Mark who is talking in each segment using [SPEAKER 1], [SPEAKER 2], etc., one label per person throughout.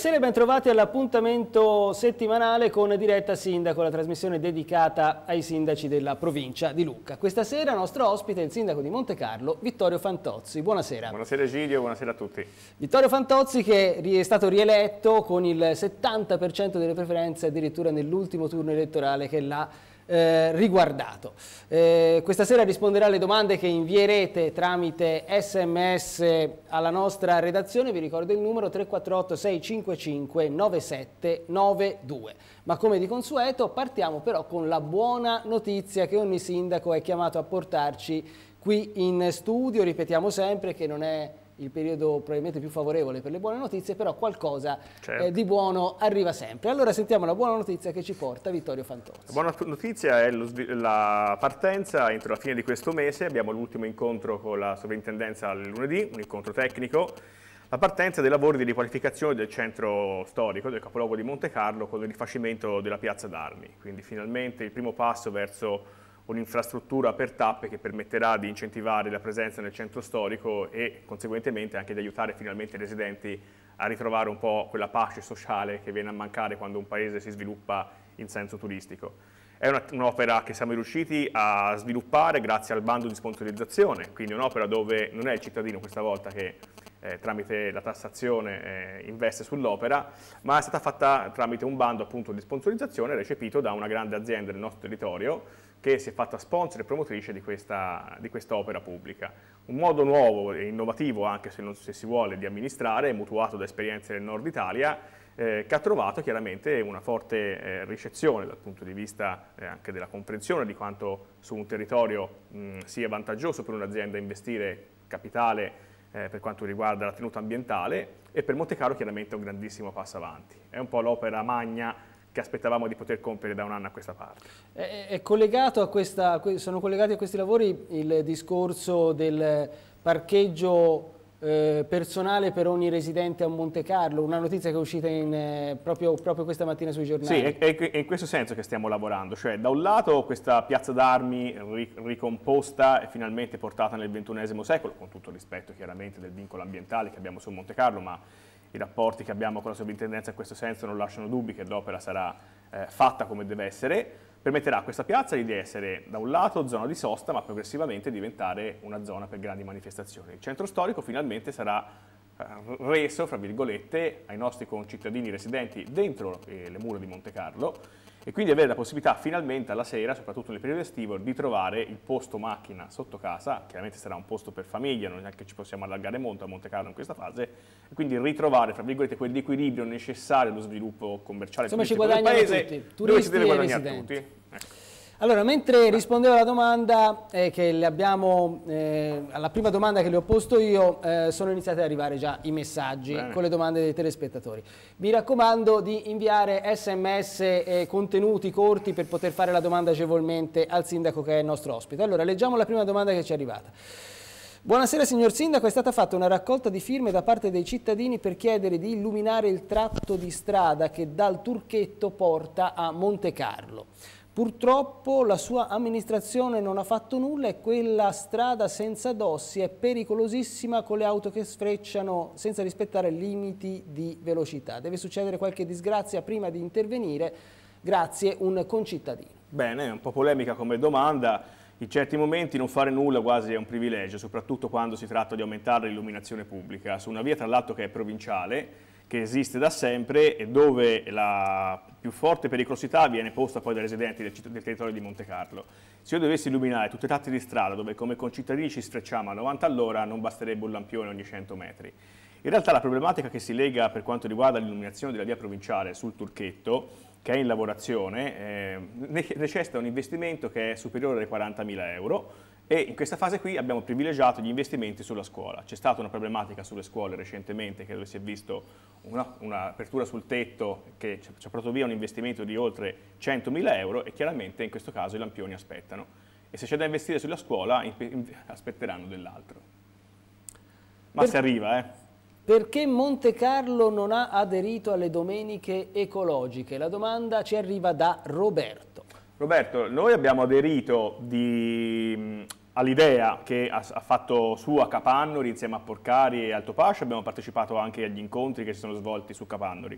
[SPEAKER 1] Buonasera e ben trovati all'appuntamento settimanale con Diretta Sindaco, la trasmissione dedicata ai sindaci della provincia di Lucca. Questa sera nostro ospite è il sindaco di Monte Carlo, Vittorio Fantozzi. Buonasera. Buonasera Giglio, buonasera a tutti. Vittorio Fantozzi che è stato rieletto con il 70% delle preferenze addirittura nell'ultimo turno elettorale che l'ha eh, riguardato. Eh, questa sera risponderà alle domande che invierete tramite sms alla nostra redazione, vi ricordo il numero 348 655 9792. Ma come di consueto partiamo però con la buona notizia che ogni sindaco è chiamato a portarci qui in studio, ripetiamo sempre che non è il periodo probabilmente più favorevole per le buone notizie, però qualcosa eh, certo. eh, di buono arriva sempre. Allora sentiamo la buona notizia che ci porta Vittorio Fantozzi.
[SPEAKER 2] La buona notizia è lo, la partenza entro la fine di questo mese, abbiamo l'ultimo incontro con la sovrintendenza il lunedì, un incontro tecnico, la partenza dei lavori di riqualificazione del centro storico, del capoluogo di Monte Carlo, con il rifacimento della piazza d'armi. Quindi finalmente il primo passo verso un'infrastruttura per tappe che permetterà di incentivare la presenza nel centro storico e conseguentemente anche di aiutare finalmente i residenti a ritrovare un po' quella pace sociale che viene a mancare quando un paese si sviluppa in senso turistico. È un'opera che siamo riusciti a sviluppare grazie al bando di sponsorizzazione, quindi un'opera dove non è il cittadino questa volta che eh, tramite la tassazione eh, investe sull'opera, ma è stata fatta tramite un bando appunto di sponsorizzazione recepito da una grande azienda del nostro territorio che si è fatta sponsor e promotrice di questa, di questa opera pubblica. Un modo nuovo e innovativo, anche se, non, se si vuole, di amministrare, mutuato da esperienze del nord Italia, eh, che ha trovato chiaramente una forte eh, ricezione dal punto di vista eh, anche della comprensione di quanto su un territorio mh, sia vantaggioso per un'azienda investire capitale eh, per quanto riguarda la tenuta ambientale e per Monte Carlo chiaramente un grandissimo passo avanti. È un po' l'opera magna che aspettavamo di poter compiere da un anno a questa parte.
[SPEAKER 1] È, è a questa, sono collegati a questi lavori il discorso del parcheggio eh, personale per ogni residente a Monte Carlo, una notizia che è uscita in, eh, proprio, proprio, questa mattina sui giornali. Sì,
[SPEAKER 2] è, è, in questo senso che stiamo lavorando, cioè da un lato questa piazza d'armi ri, ricomposta e finalmente portata nel XXI secolo, con tutto il rispetto chiaramente del vincolo ambientale che abbiamo su Monte Carlo, ma i rapporti che abbiamo con la sovrintendenza in questo senso non lasciano dubbi che l'opera sarà eh, fatta come deve essere, permetterà a questa piazza di essere da un lato zona di sosta ma progressivamente diventare una zona per grandi manifestazioni. Il centro storico finalmente sarà eh, reso, fra virgolette, ai nostri concittadini residenti dentro eh, le mura di Monte Carlo e quindi avere la possibilità finalmente alla sera, soprattutto nel periodo estivo, di trovare il posto macchina sotto casa, chiaramente sarà un posto per famiglia, non è che ci possiamo allargare molto a Monte Carlo in questa fase, e quindi ritrovare, fra virgolette, quell'equilibrio necessario allo sviluppo commerciale Insomma, ci del paese, tutti, dove si deve guadagnare residenti. tutti. Ecco.
[SPEAKER 1] Allora, mentre rispondevo alla domanda eh, che le abbiamo, eh, alla prima domanda che le ho posto io, eh, sono iniziati ad arrivare già i messaggi Bene. con le domande dei telespettatori. Mi raccomando di inviare sms contenuti corti per poter fare la domanda agevolmente al sindaco che è il nostro ospite. Allora, leggiamo la prima domanda che ci è arrivata. Buonasera signor Sindaco, è stata fatta una raccolta di firme da parte dei cittadini per chiedere di illuminare il tratto di strada che dal Turchetto porta a Monte Carlo. Purtroppo la sua amministrazione non ha fatto nulla e quella strada senza dossi è pericolosissima con le auto che sfrecciano senza rispettare limiti di velocità. Deve succedere qualche disgrazia prima di intervenire, grazie un concittadino.
[SPEAKER 2] Bene, un po' polemica come domanda. In certi momenti non fare nulla quasi è un privilegio, soprattutto quando si tratta di aumentare l'illuminazione pubblica. Su una via tra l'altro che è provinciale, che esiste da sempre e dove la più forte pericolosità viene posta poi dai residenti del, del, territorio di Monte Carlo. Se io dovessi illuminare tutte le tratte di strada dove come concittadini ci strecciamo a 90 all'ora non basterebbe un lampione ogni 100 metri. In realtà la problematica che si lega per quanto riguarda l'illuminazione della via provinciale sul Turchetto, che è in lavorazione, eh, necessita un investimento che è superiore ai 40.000 euro, e in questa fase qui abbiamo privilegiato gli investimenti sulla scuola. C'è stata una problematica sulle scuole recentemente, credo si è visto un'apertura una sul tetto che ci ha portato via un investimento di oltre 100.000 euro e chiaramente in questo caso i lampioni aspettano. E se c'è da investire sulla scuola aspetteranno dell'altro. Ma per, si arriva, eh.
[SPEAKER 1] Perché Monte Carlo non ha aderito alle domeniche ecologiche? La domanda ci arriva da Roberto.
[SPEAKER 2] Roberto, noi abbiamo aderito di, mm, all'idea che ha, fatto sua Capannori insieme a Porcari e Altopascio, abbiamo partecipato anche agli incontri che si sono svolti su Capannori.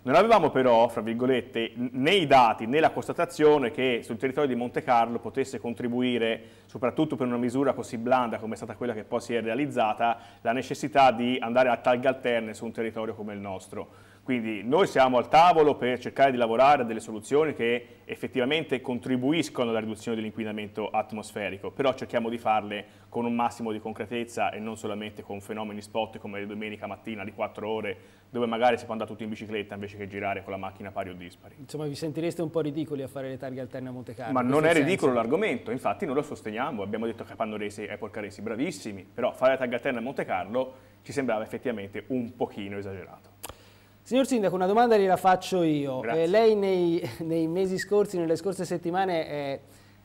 [SPEAKER 2] Non avevamo però, fra virgolette, né i dati né la constatazione che sul territorio di Monte Carlo potesse contribuire, soprattutto per una misura così blanda come è stata quella che poi si è realizzata, la necessità di andare a taglie alterne su un territorio come il nostro. Quindi noi siamo al tavolo per cercare di lavorare a delle soluzioni che effettivamente contribuiscono alla riduzione dell'inquinamento atmosferico, però cerchiamo di farle con un massimo di concretezza e non solamente con fenomeni spot come le domenica mattina di 4 ore, dove magari si può andare tutti in bicicletta invece che girare con la macchina pari o dispari.
[SPEAKER 1] Insomma vi sentireste un po' ridicoli a fare le targhe alterne a Monte Carlo? Ma non è ridicolo
[SPEAKER 2] l'argomento, infatti noi lo sosteniamo, abbiamo detto che Pannoresi e Porcaresi bravissimi, però fare le targhe alterne a Monte Carlo ci sembrava effettivamente un pochino esagerato.
[SPEAKER 1] Signor Sindaco, una domanda gliela faccio io. Eh, lei nei, nei, mesi scorsi, nelle scorse settimane, è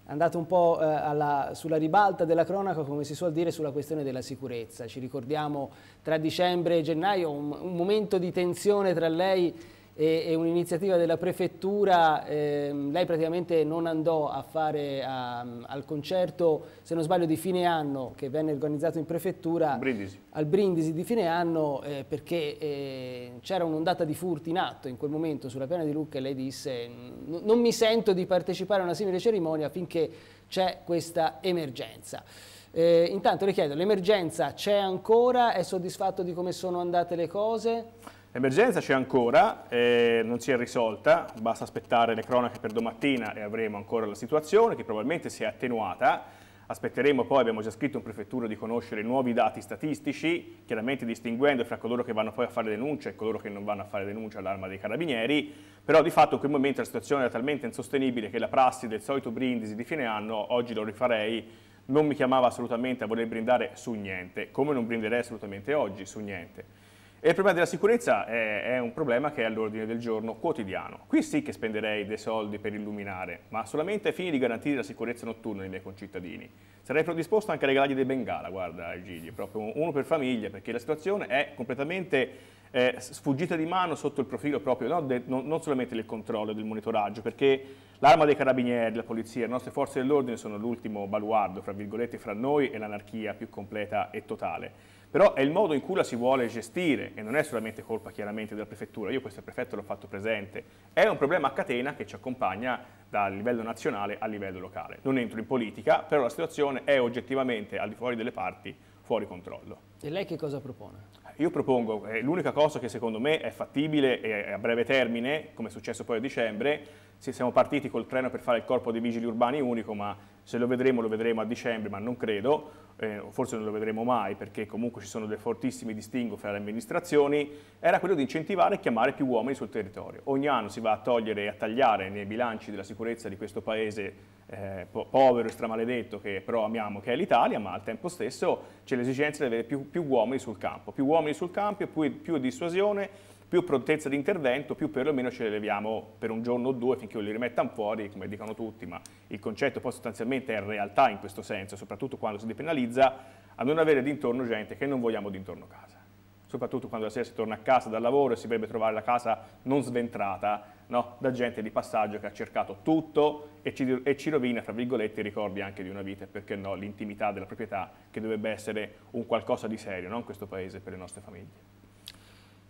[SPEAKER 1] andato un po' eh, alla, sulla ribalta della cronaca, come si suol dire, sulla questione della sicurezza. Ci ricordiamo tra dicembre e gennaio un, un momento di tensione tra lei e e, e un'iniziativa della prefettura, ehm, lei praticamente non andò a fare a, ehm, al concerto, se non sbaglio, di fine anno che venne organizzato in prefettura, Brindisi. al Brindisi di fine anno, eh, perché eh, c'era un'ondata di furti in atto in quel momento sulla piana di Lucca e lei disse non mi sento di partecipare a una simile cerimonia finché c'è questa emergenza. Eh, intanto le chiedo, l'emergenza c'è ancora? È soddisfatto di come sono andate le cose?
[SPEAKER 2] L'emergenza c'è ancora, eh, non si è risolta, basta aspettare le cronache per domattina e avremo ancora la situazione che probabilmente si è attenuata. Aspetteremo poi, abbiamo già scritto in prefettura, di conoscere nuovi dati statistici, chiaramente distinguendo fra coloro che vanno poi a fare denuncia e coloro che non vanno a fare denuncia all'arma dei carabinieri, però di fatto in quel momento la situazione era talmente insostenibile che la prassi del solito brindisi di fine anno, oggi lo rifarei, non mi chiamava assolutamente a voler brindare su niente, come non brinderei assolutamente oggi su niente. E il problema della sicurezza è, è un problema che è all'ordine del giorno quotidiano. Qui sì che spenderei dei soldi per illuminare, ma solamente ai fini di garantire la sicurezza notturna dei miei concittadini. Sarei predisposto anche a regalargli dei bengala, guarda Gigi, proprio uno per famiglia, perché la situazione è completamente eh, sfuggita di mano sotto il profilo proprio no, de, no, non solamente del controllo e del monitoraggio, perché l'arma dei carabinieri, la polizia, le nostre forze dell'ordine sono l'ultimo baluardo, fra virgolette, fra noi e l'anarchia più completa e totale però è il modo in cui la si vuole gestire e non è solamente colpa chiaramente della prefettura, io questo prefetto l'ho fatto presente, è un problema a catena che ci accompagna dal livello nazionale al livello locale. Non entro in politica, però la situazione è oggettivamente al di fuori delle parti, fuori controllo.
[SPEAKER 1] E lei che cosa propone?
[SPEAKER 2] io propongo, eh, l'unica cosa che secondo me è fattibile e a breve termine, come è successo poi a dicembre, siamo partiti col treno per fare il corpo dei vigili urbani unico, ma se lo vedremo lo vedremo a dicembre, ma non credo, eh, forse non lo vedremo mai perché comunque ci sono dei fortissimi distinguo fra le amministrazioni, era quello di incentivare e chiamare più uomini sul territorio. Ogni anno si va a togliere e a tagliare nei bilanci della sicurezza di questo Paese eh, po povero e stramaledetto che però amiamo, che è l'Italia, ma al tempo stesso c'è l'esigenza di avere più, più, uomini sul campo. Più uomini sul campo, più, più dissuasione, più prontezza di intervento, più perlomeno ce le leviamo per un giorno o due finché li rimettano fuori, come dicono tutti, ma il concetto poi sostanzialmente è realtà in questo senso, soprattutto quando si depenalizza, a non avere d'intorno gente che non vogliamo d'intorno a casa soprattutto quando la sera si torna a casa dal lavoro e si dovrebbe trovare la casa non sventrata, no? da gente di passaggio che ha cercato tutto e ci, e ci rovina, tra virgolette, i ricordi anche di una vita e perché no, l'intimità della proprietà che dovrebbe essere un qualcosa di serio non questo paese per le nostre famiglie.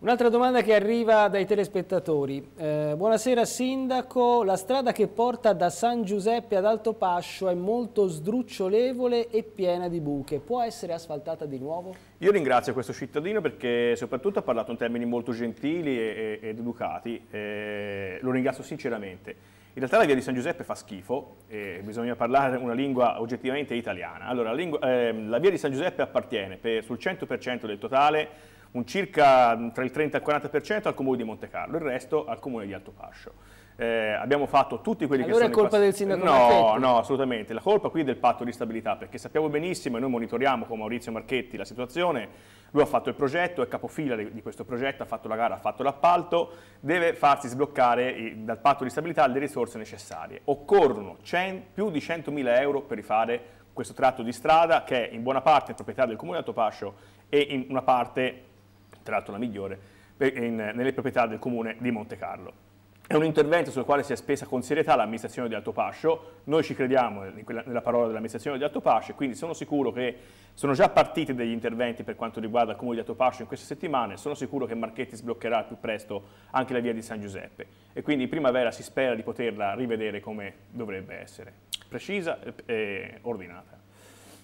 [SPEAKER 1] Un'altra domanda che arriva dai telespettatori. Eh, buonasera Sindaco, la strada che porta da San Giuseppe ad Alto Pascio è molto sdrucciolevole e piena di buche. Può essere asfaltata di nuovo?
[SPEAKER 2] Io ringrazio questo cittadino perché soprattutto ha parlato in termini molto gentili ed educati. Eh, lo ringrazio sinceramente. In realtà la via di San Giuseppe fa schifo e bisogna parlare una lingua oggettivamente italiana. Allora, la, lingua, eh, la via di San Giuseppe appartiene per, sul 100% del totale un circa mm, tra il 30 e il 40% al comune di Monte Carlo, il resto al comune di Alto Pascio. Eh, abbiamo fatto tutti quelli allora che sono... Allora è colpa del sindaco No, no, assolutamente. La colpa qui è del patto di stabilità, perché sappiamo benissimo, e noi monitoriamo con Maurizio Marchetti la situazione, lui ha fatto il progetto, è capofila di, di questo progetto, ha fatto la gara, ha fatto l'appalto, deve farsi sbloccare i, dal patto di stabilità le risorse necessarie. Occorrono cen, più di 100.000 euro per rifare questo tratto di strada che è in buona parte è proprietà del comune di Altopascio e in una parte tra l'altro la migliore, in, nelle proprietà del comune di Monte Carlo. È un intervento sul quale si è spesa con serietà l'amministrazione di Alto Pascio, noi ci crediamo nella parola dell'amministrazione di Alto Pascio quindi sono sicuro che sono già partiti degli interventi per quanto riguarda il comune di Alto Pascio in queste settimane, sono sicuro che Marchetti sbloccherà al più presto anche la via di San Giuseppe e quindi in primavera si spera di poterla rivedere come dovrebbe essere, precisa e ordinata.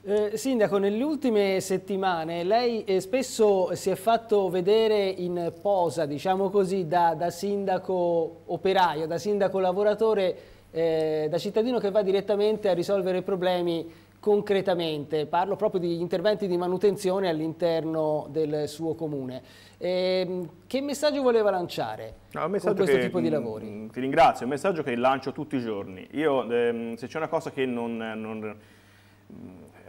[SPEAKER 1] Eh, Sindaco, nelle ultime settimane lei eh, spesso si è fatto vedere in posa, diciamo così, da, da sindaco operaio, da sindaco lavoratore, eh, da cittadino che va direttamente a risolvere problemi concretamente. Parlo proprio di interventi di manutenzione all'interno del suo comune. Ehm, che messaggio voleva lanciare
[SPEAKER 2] no, con questo che, tipo di mm, lavori? ti ringrazio, è un messaggio che lancio tutti i giorni. Io, ehm, se c'è una cosa che non, non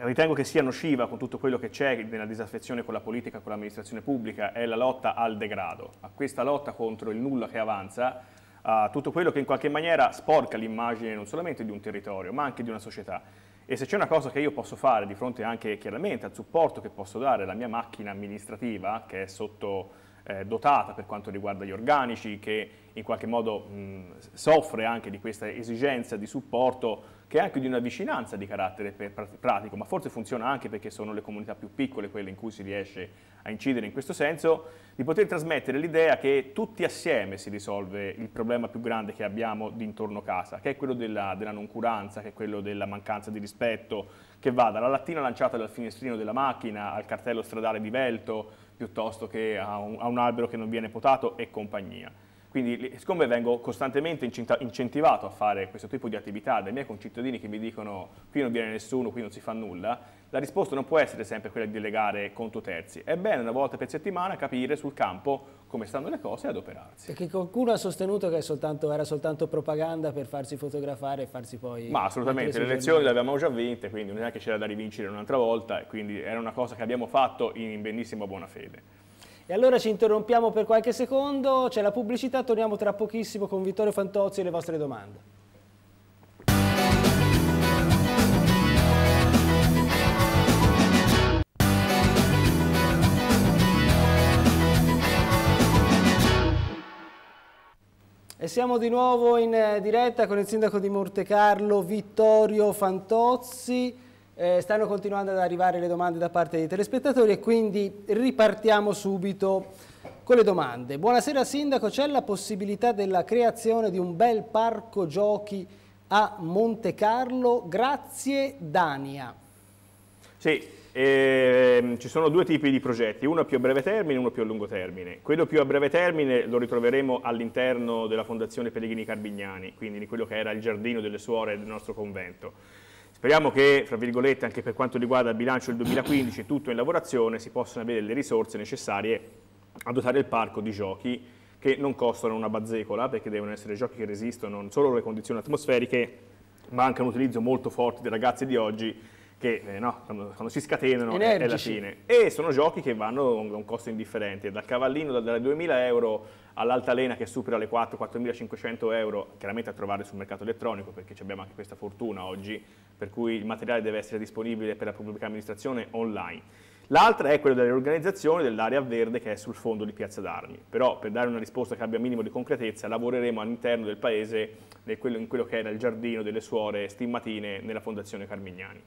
[SPEAKER 2] ritengo che sia nociva con tutto quello che c'è nella disaffezione con la politica, con l'amministrazione pubblica, è la lotta al degrado, a questa lotta contro il nulla che avanza, a tutto quello che in qualche maniera sporca l'immagine non solamente di un territorio, ma anche di una società. E se c'è una cosa che io posso fare di fronte anche chiaramente al supporto che posso dare alla mia macchina amministrativa, che è sotto eh, dotata per quanto riguarda gli organici, che in qualche modo mh, soffre anche di questa esigenza di supporto che è anche di una vicinanza di carattere pratico, ma forse funziona anche perché sono le comunità più piccole quelle in cui si riesce a incidere in questo senso, di poter trasmettere l'idea che tutti assieme si risolve il problema più grande che abbiamo d'intorno casa, che è quello della, della noncuranza, che è quello della mancanza di rispetto, che va dalla lattina lanciata dal finestrino della macchina al cartello stradale di Velto, piuttosto che a un, a un albero che non viene potato e compagnia. Quindi siccome vengo costantemente incentivato a fare questo tipo di attività dai miei concittadini che mi dicono qui non viene nessuno, qui non si fa nulla, la risposta non può essere sempre quella di delegare conto terzi. È bene una volta per settimana capire sul campo come stanno le cose e adoperarsi.
[SPEAKER 1] Perché qualcuno ha sostenuto che soltanto, era soltanto propaganda per farsi fotografare e farsi poi... Ma assolutamente, le elezioni le
[SPEAKER 2] abbiamo già vinte, quindi non è che c'era da rivincere un'altra volta, quindi era una cosa che abbiamo fatto in benissima buona fede.
[SPEAKER 1] E allora ci interrompiamo per qualche secondo, c'è la pubblicità, torniamo tra pochissimo con Vittorio Fantozzi e le vostre domande. E siamo di nuovo in eh, diretta con il sindaco di Montecarlo Vittorio Fantozzi. Eh, stanno continuando ad arrivare le domande da parte dei telespettatori e quindi ripartiamo subito con le domande. Buonasera Sindaco, c'è la possibilità della creazione di un bel parco giochi a Monte Carlo? Grazie Dania.
[SPEAKER 2] Sì, eh, ci sono due tipi di progetti, uno più a breve termine e uno più a lungo termine. Quello più a breve termine lo ritroveremo all'interno della Fondazione Pellegrini Carbignani, quindi di quello che era il giardino delle suore del nostro convento. Speriamo che, fra virgolette, anche per quanto riguarda il bilancio del 2015, tutto in lavorazione, si possano avere le risorse necessarie a dotare il parco di giochi che non costano una bazzecola, perché devono essere giochi che resistono non solo alle condizioni atmosferiche, ma anche a un utilizzo molto forte dei ragazzi di oggi, che eh, no, quando, quando, si scatenano Energici. è, la fine. E sono giochi che vanno a un costo indifferente, dal cavallino da, 2.000 euro all'altalena che supera le 4-4.500 euro, chiaramente a trovare sul mercato elettronico perché abbiamo anche questa fortuna oggi, per cui il materiale deve essere disponibile per la pubblica amministrazione online. L'altra è quella delle organizzazioni dell'area verde che è sul fondo di Piazza d'Armi, però per dare una risposta che abbia minimo di concretezza lavoreremo all'interno del paese in quello che era il giardino delle suore stimmatine nella Fondazione Carmignani.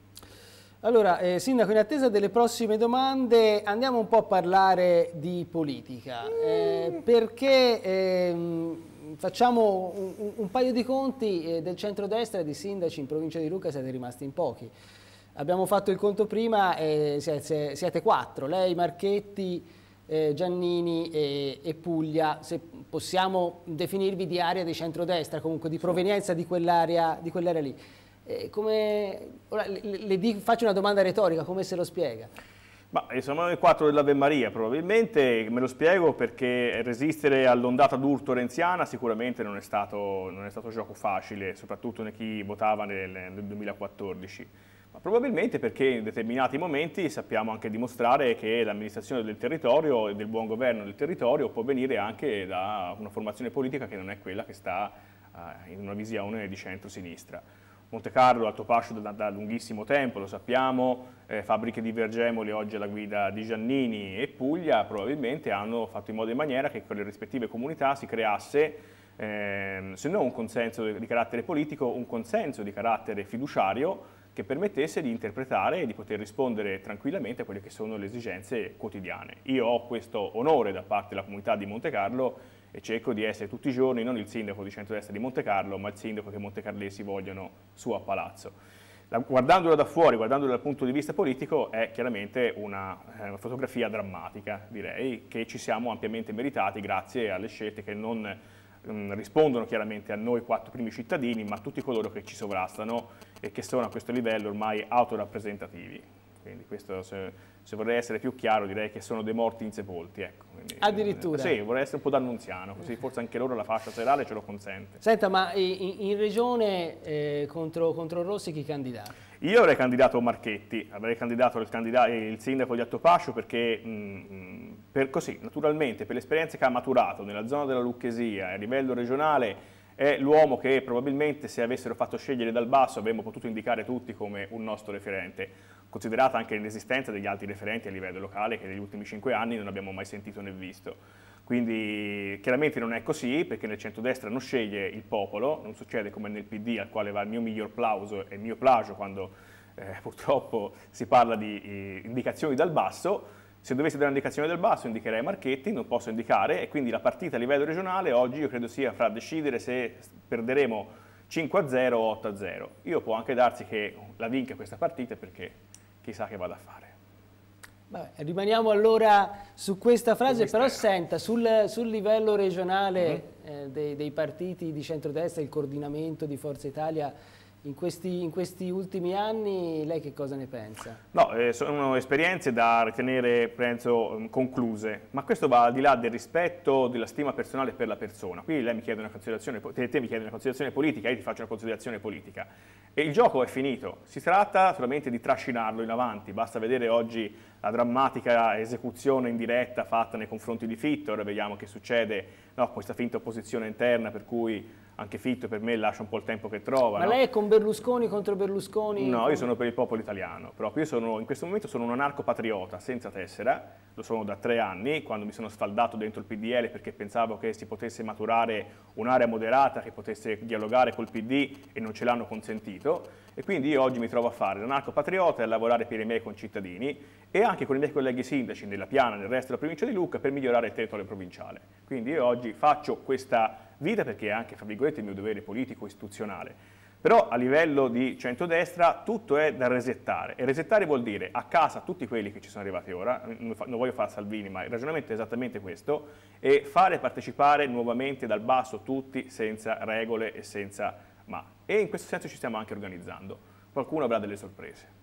[SPEAKER 1] Allora, eh, Sindaco, in attesa delle prossime domande andiamo un po' a parlare di politica, eh, mm. perché eh, facciamo un, un, paio di conti eh, del centrodestra e di sindaci in provincia di Lucca siete rimasti in pochi. Abbiamo fatto il conto prima, siete, siete, quattro, lei, Marchetti, eh, Giannini e, e, Puglia, se possiamo definirvi di area di centrodestra, comunque di provenienza di quell'area quell lì. Eh, come, ora, le, le dico, faccio una domanda retorica, come se lo spiega?
[SPEAKER 2] Ma il Salmone 4 dell'Ave Maria probabilmente, me lo spiego perché resistere all'ondata d'urto renziana sicuramente non è, stato, non è stato gioco facile, soprattutto per chi votava nel, nel 2014 ma probabilmente perché in determinati momenti sappiamo anche dimostrare che l'amministrazione del territorio e del buon governo del territorio può venire anche da una formazione politica che non è quella che sta eh, in una visione di centro-sinistra. Monte Carlo, Alto Pascio da, da lunghissimo tempo, lo sappiamo, eh, fabbriche di Vergemoli oggi alla guida di Giannini e Puglia probabilmente hanno fatto in modo e maniera che con le rispettive comunità si creasse eh, se non un consenso di carattere politico, un consenso di carattere fiduciario che permettesse di interpretare e di poter rispondere tranquillamente a quelle che sono le esigenze quotidiane. Io ho questo onore da parte della comunità di Monte Carlo e cerco di essere tutti i giorni non il sindaco di centrodestra di Monte Carlo, ma il sindaco che i montecarlesi vogliono su a Palazzo. La, guardandolo da fuori, guardandolo dal punto di vista politico, è chiaramente una, eh, una fotografia drammatica, direi, che ci siamo ampiamente meritati grazie alle scelte che non mm, rispondono chiaramente a noi quattro primi cittadini, ma a tutti coloro che ci sovrastano e che sono a questo livello ormai autorappresentativi. Quindi questo, se, se, vorrei essere più chiaro, direi che sono dei morti insepolti. Ecco. Quindi, eh, Addirittura? Eh, sì, vorrei essere un po' d'annunziano, così forse anche loro la fascia serale ce lo consente.
[SPEAKER 1] Senta, ma in, in regione eh, contro, contro, Rossi chi candidata?
[SPEAKER 2] Io avrei candidato Marchetti, avrei candidato il, candidato, il sindaco di Attopascio perché mh, mm, mm, per così, naturalmente, per l'esperienza che ha maturato nella zona della Lucchesia a livello regionale è l'uomo che probabilmente se avessero fatto scegliere dal basso avremmo potuto indicare tutti come un nostro referente, considerata anche l'esistenza degli altri referenti a livello locale che negli ultimi cinque anni non abbiamo mai sentito né visto. Quindi chiaramente non è così perché nel centrodestra non sceglie il popolo, non succede come nel PD al quale va il mio miglior plauso e il mio plagio quando eh, purtroppo si parla di eh, indicazioni dal basso, se dovessi dare un'indicazione del basso indicherei Marchetti, non posso indicare e quindi la partita a livello regionale oggi io credo sia fra decidere se perderemo 5-0 o 8-0. Io può anche darsi che la vinca questa partita perché chissà che vada a fare.
[SPEAKER 1] Vabbè, rimaniamo allora su questa frase, però senta, sul, sul livello regionale mm -hmm. eh, dei, dei partiti di centrodestra, il coordinamento di Forza Italia in questi, in questi, ultimi anni lei che cosa ne pensa?
[SPEAKER 2] No, eh, sono esperienze da ritenere penso, mm, concluse, ma questo va al di là del rispetto, della stima personale per la persona. Qui lei mi chiede una considerazione, te, te mi chiede una considerazione politica, io ti faccio una considerazione politica. E il gioco è finito, si tratta solamente di trascinarlo in avanti, basta vedere oggi la drammatica esecuzione in diretta fatta nei confronti di Fittor, vediamo che succede, no, questa finta opposizione interna per cui anche Fitto per me lascia un po' il tempo che trova. Ma no? lei è
[SPEAKER 1] con Berlusconi contro Berlusconi? No, io sono
[SPEAKER 2] per il popolo italiano, proprio. Io sono, in questo momento sono un anarco-patriota senza tessera, lo sono da tre anni, quando mi sono sfaldato dentro il PDL perché pensavo che si potesse maturare un'area moderata che potesse dialogare col PD e non ce l'hanno consentito. E quindi io oggi mi trovo a fare l'anarco-patriota e a lavorare per i miei concittadini e anche con i miei colleghi sindaci nella Piana, nel resto della provincia di Lucca, per migliorare il territorio provinciale. Quindi io oggi faccio questa vita perché è anche, fra virgolette, il mio dovere politico-istituzionale. Però a livello di centrodestra tutto è da resettare e resettare vuol dire a casa tutti quelli che ci sono arrivati ora, non voglio fare Salvini ma il ragionamento è esattamente questo, e fare partecipare nuovamente dal basso tutti senza regole e senza ma. E in questo senso ci stiamo anche organizzando. Qualcuno avrà delle sorprese.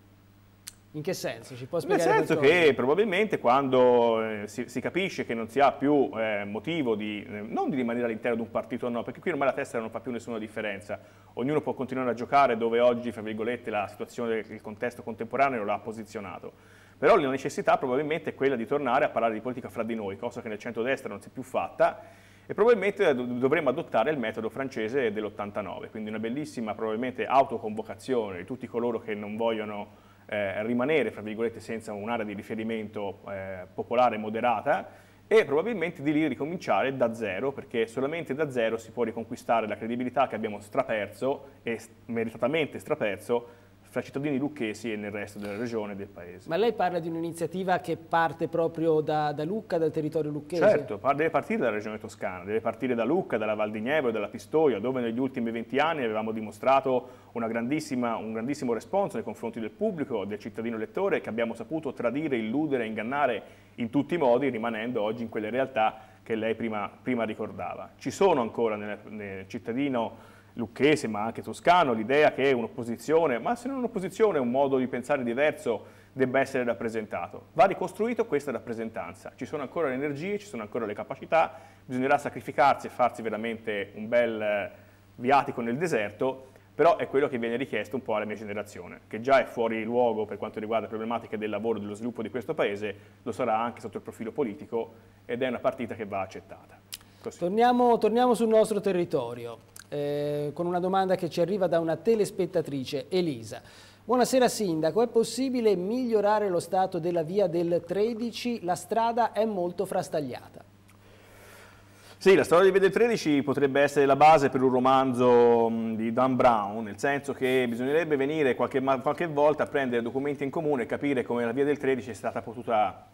[SPEAKER 1] In che senso? Ci può spiegare? Nel senso qualcosa? che
[SPEAKER 2] probabilmente quando eh, si, si, capisce che non si ha più eh, motivo di, eh, non di rimanere all'interno di un partito o no, perché qui ormai la testa non fa più nessuna differenza, ognuno può continuare a giocare dove oggi, fra virgolette, la situazione, il contesto contemporaneo l'ha posizionato. Però la necessità probabilmente è quella di tornare a parlare di politica fra di noi, cosa che nel centro-destra non si è più fatta, e probabilmente dovremmo adottare il metodo francese dell'89, quindi una bellissima probabilmente autoconvocazione di tutti coloro che non vogliono eh, rimanere, fra virgolette, senza un'area di riferimento eh, popolare moderata e probabilmente di lì ricominciare da zero, perché solamente da zero si può riconquistare la credibilità che abbiamo straperso e meritatamente straperso fra cittadini lucchesi e nel resto della regione e del paese.
[SPEAKER 1] Ma lei parla di un'iniziativa che parte proprio da, da, Lucca, dal territorio lucchese? Certo,
[SPEAKER 2] deve partire dalla regione toscana, deve partire da Lucca, dalla Val di Nievo e dalla Pistoia, dove negli ultimi 20 anni avevamo dimostrato un grandissimo responso nei confronti del pubblico, del cittadino elettore, che abbiamo saputo tradire, illudere, ingannare in tutti i modi, rimanendo oggi in quelle realtà che lei prima, prima ricordava. Ci sono ancora nel, nel cittadino lucchese ma anche toscano, l'idea che un'opposizione, ma se non un'opposizione, un modo di pensare diverso debba essere rappresentato. Va ricostruito questa rappresentanza, ci sono ancora le energie, ci sono ancora le capacità, bisognerà sacrificarsi e farsi veramente un bel eh, viatico nel deserto, però è quello che viene richiesto un po' alla mia generazione, che già è fuori luogo per quanto riguarda le problematiche del lavoro e dello sviluppo di questo Paese, lo sarà anche sotto il profilo politico ed è una partita che va accettata.
[SPEAKER 1] Torniamo, torniamo, sul nostro territorio eh, con una domanda che ci arriva da una telespettatrice, Elisa. Buonasera Sindaco, è possibile migliorare lo stato della via del 13? La strada è molto frastagliata.
[SPEAKER 2] Sì, la storia di Vede 13 potrebbe essere la base per un romanzo mm, di Dan Brown, nel senso che bisognerebbe venire qualche, qualche volta a prendere documenti in comune e capire come la via del 13 è stata potuta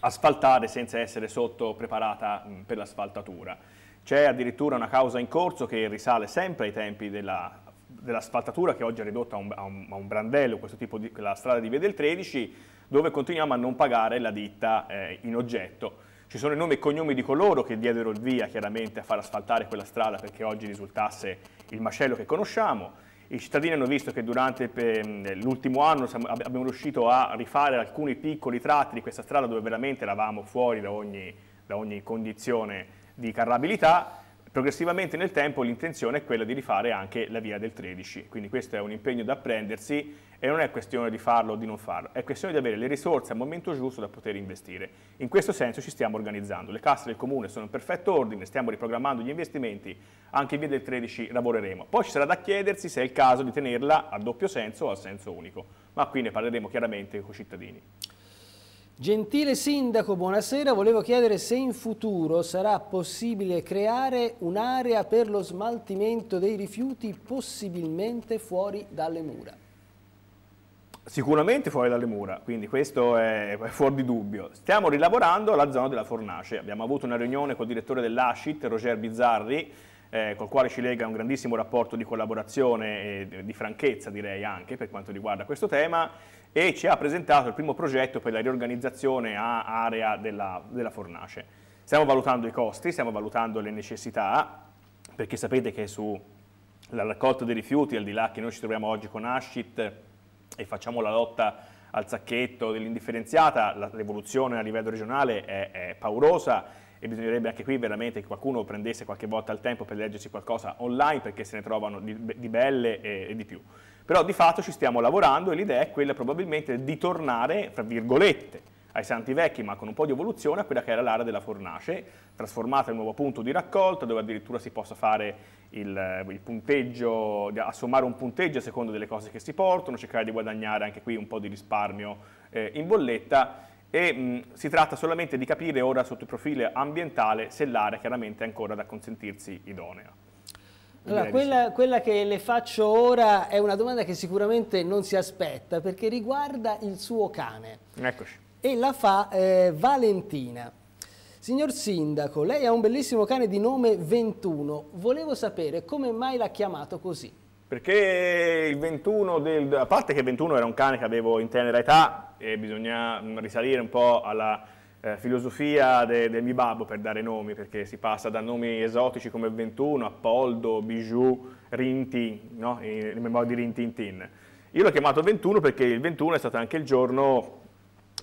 [SPEAKER 2] asfaltare senza essere sotto preparata mm, per l'asfaltatura. C'è addirittura una causa in corso che risale sempre ai tempi della dell'asfaltatura che oggi è ridotta a un, a, un, a un, brandello, questo tipo di la strada di Via del 13, dove continuiamo a non pagare la ditta eh, in oggetto. Ci sono i nomi e cognomi di coloro che diedero il via chiaramente a far asfaltare quella strada perché oggi risultasse il macello che conosciamo. I cittadini hanno visto che durante ehm, l'ultimo anno abbiamo riuscito a rifare alcuni piccoli tratti di questa strada dove veramente eravamo fuori da ogni, da ogni condizione di carrabilità Progressivamente nel tempo l'intenzione è quella di rifare anche la via del 13, quindi questo è un impegno da prendersi e non è questione di farlo o di non farlo, è questione di avere le risorse al momento giusto da poter investire. In questo senso ci stiamo organizzando, le casse del comune sono in perfetto ordine, stiamo riprogrammando gli investimenti, anche in via del 13 lavoreremo. Poi ci sarà da chiedersi se è il caso di tenerla a doppio senso o a senso unico, ma qui ne parleremo chiaramente con i cittadini.
[SPEAKER 1] Gentile Sindaco, buonasera. Volevo chiedere se in futuro sarà possibile creare un'area per lo smaltimento dei rifiuti possibilmente fuori dalle mura.
[SPEAKER 2] Sicuramente fuori dalle mura, quindi questo è fuori di dubbio. Stiamo rilavorando la zona della Fornace. Abbiamo avuto una riunione col direttore dell'ASCIT, Roger Bizzarri, eh, col quale ci lega un grandissimo rapporto di collaborazione e di franchezza direi anche per quanto riguarda questo tema e ci ha presentato il primo progetto per la riorganizzazione a area della, della fornace. Stiamo valutando i costi, stiamo valutando le necessità, perché sapete che sulla raccolta dei rifiuti, al di là che noi ci troviamo oggi con Ascit e facciamo la lotta al sacchetto dell'indifferenziata, l'evoluzione a livello regionale è, è paurosa e bisognerebbe anche qui veramente che qualcuno prendesse qualche volta il tempo per leggersi qualcosa online perché se ne trovano di, di belle e, e di più. Però di fatto ci stiamo lavorando e l'idea è quella probabilmente di tornare, fra virgolette, ai Santi Vecchi, ma con un po' di evoluzione, a quella che era l'area della Fornace, trasformata in un nuovo punto di raccolta, dove addirittura si possa fare il, il punteggio, assommare un punteggio a seconda delle cose che si portano, cercare di guadagnare anche qui un po' di risparmio eh, in bolletta, e mh, si tratta solamente di capire ora sotto il profilo ambientale se l'area chiaramente è ancora da consentirsi idonea.
[SPEAKER 1] Allora, quella, quella, che le faccio ora è una domanda che sicuramente non si aspetta perché riguarda il suo cane. Eccoci. E la fa eh, Valentina. Signor Sindaco, lei ha un bellissimo cane di nome 21. Volevo sapere come mai l'ha chiamato così.
[SPEAKER 2] Perché il 21 del... A parte che 21 era un cane che avevo in tenera età e bisogna mm, risalire un po' alla eh, filosofia de, del mio babbo per dare nomi, perché si passa da nomi esotici come 21, Apoldo, Bijou, Rintin, no? in memoria di Rintintin. Io l'ho chiamato 21 perché il 21 è stato anche il giorno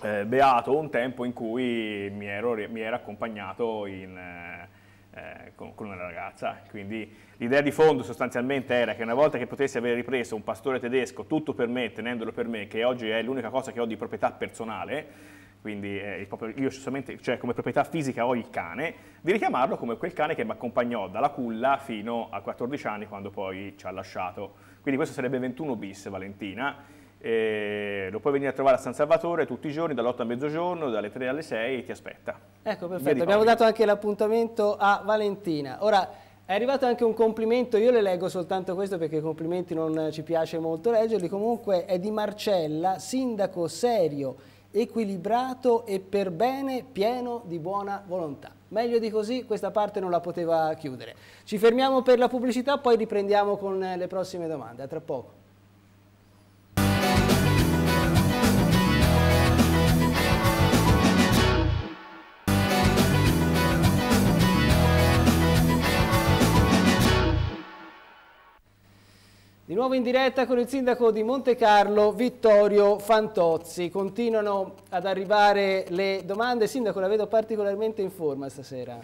[SPEAKER 2] eh, beato, un tempo in cui mi, ero, mi era accompagnato in, eh, eh, con, con, una ragazza. Quindi l'idea di fondo sostanzialmente era che una volta che potessi aver ripreso un pastore tedesco tutto per me, tenendolo per me, che oggi è l'unica cosa che ho di proprietà personale, quindi eh, io cioè, come proprietà fisica ho il cane, di richiamarlo come quel cane che mi accompagnò dalla culla fino a 14 anni quando poi ci ha lasciato. Quindi questo sarebbe 21 bis Valentina, eh, lo puoi venire a trovare a San Salvatore tutti i giorni dall'8 a mezzogiorno, dalle 3 alle 6 e ti aspetta.
[SPEAKER 1] Ecco perfetto, abbiamo dato anche l'appuntamento a Valentina. Ora, è arrivato anche un complimento, io le leggo soltanto questo perché i complimenti non ci piace molto leggerli, comunque è di Marcella, sindaco serio equilibrato e per bene pieno di buona volontà. Meglio di così questa parte non la poteva chiudere. Ci fermiamo per la pubblicità, poi riprendiamo con le prossime domande. A tra poco. Di nuovo in diretta con il sindaco di Monte Carlo, Vittorio Fantozzi. Continuano ad arrivare le domande. Sindaco, la vedo particolarmente in forma stasera.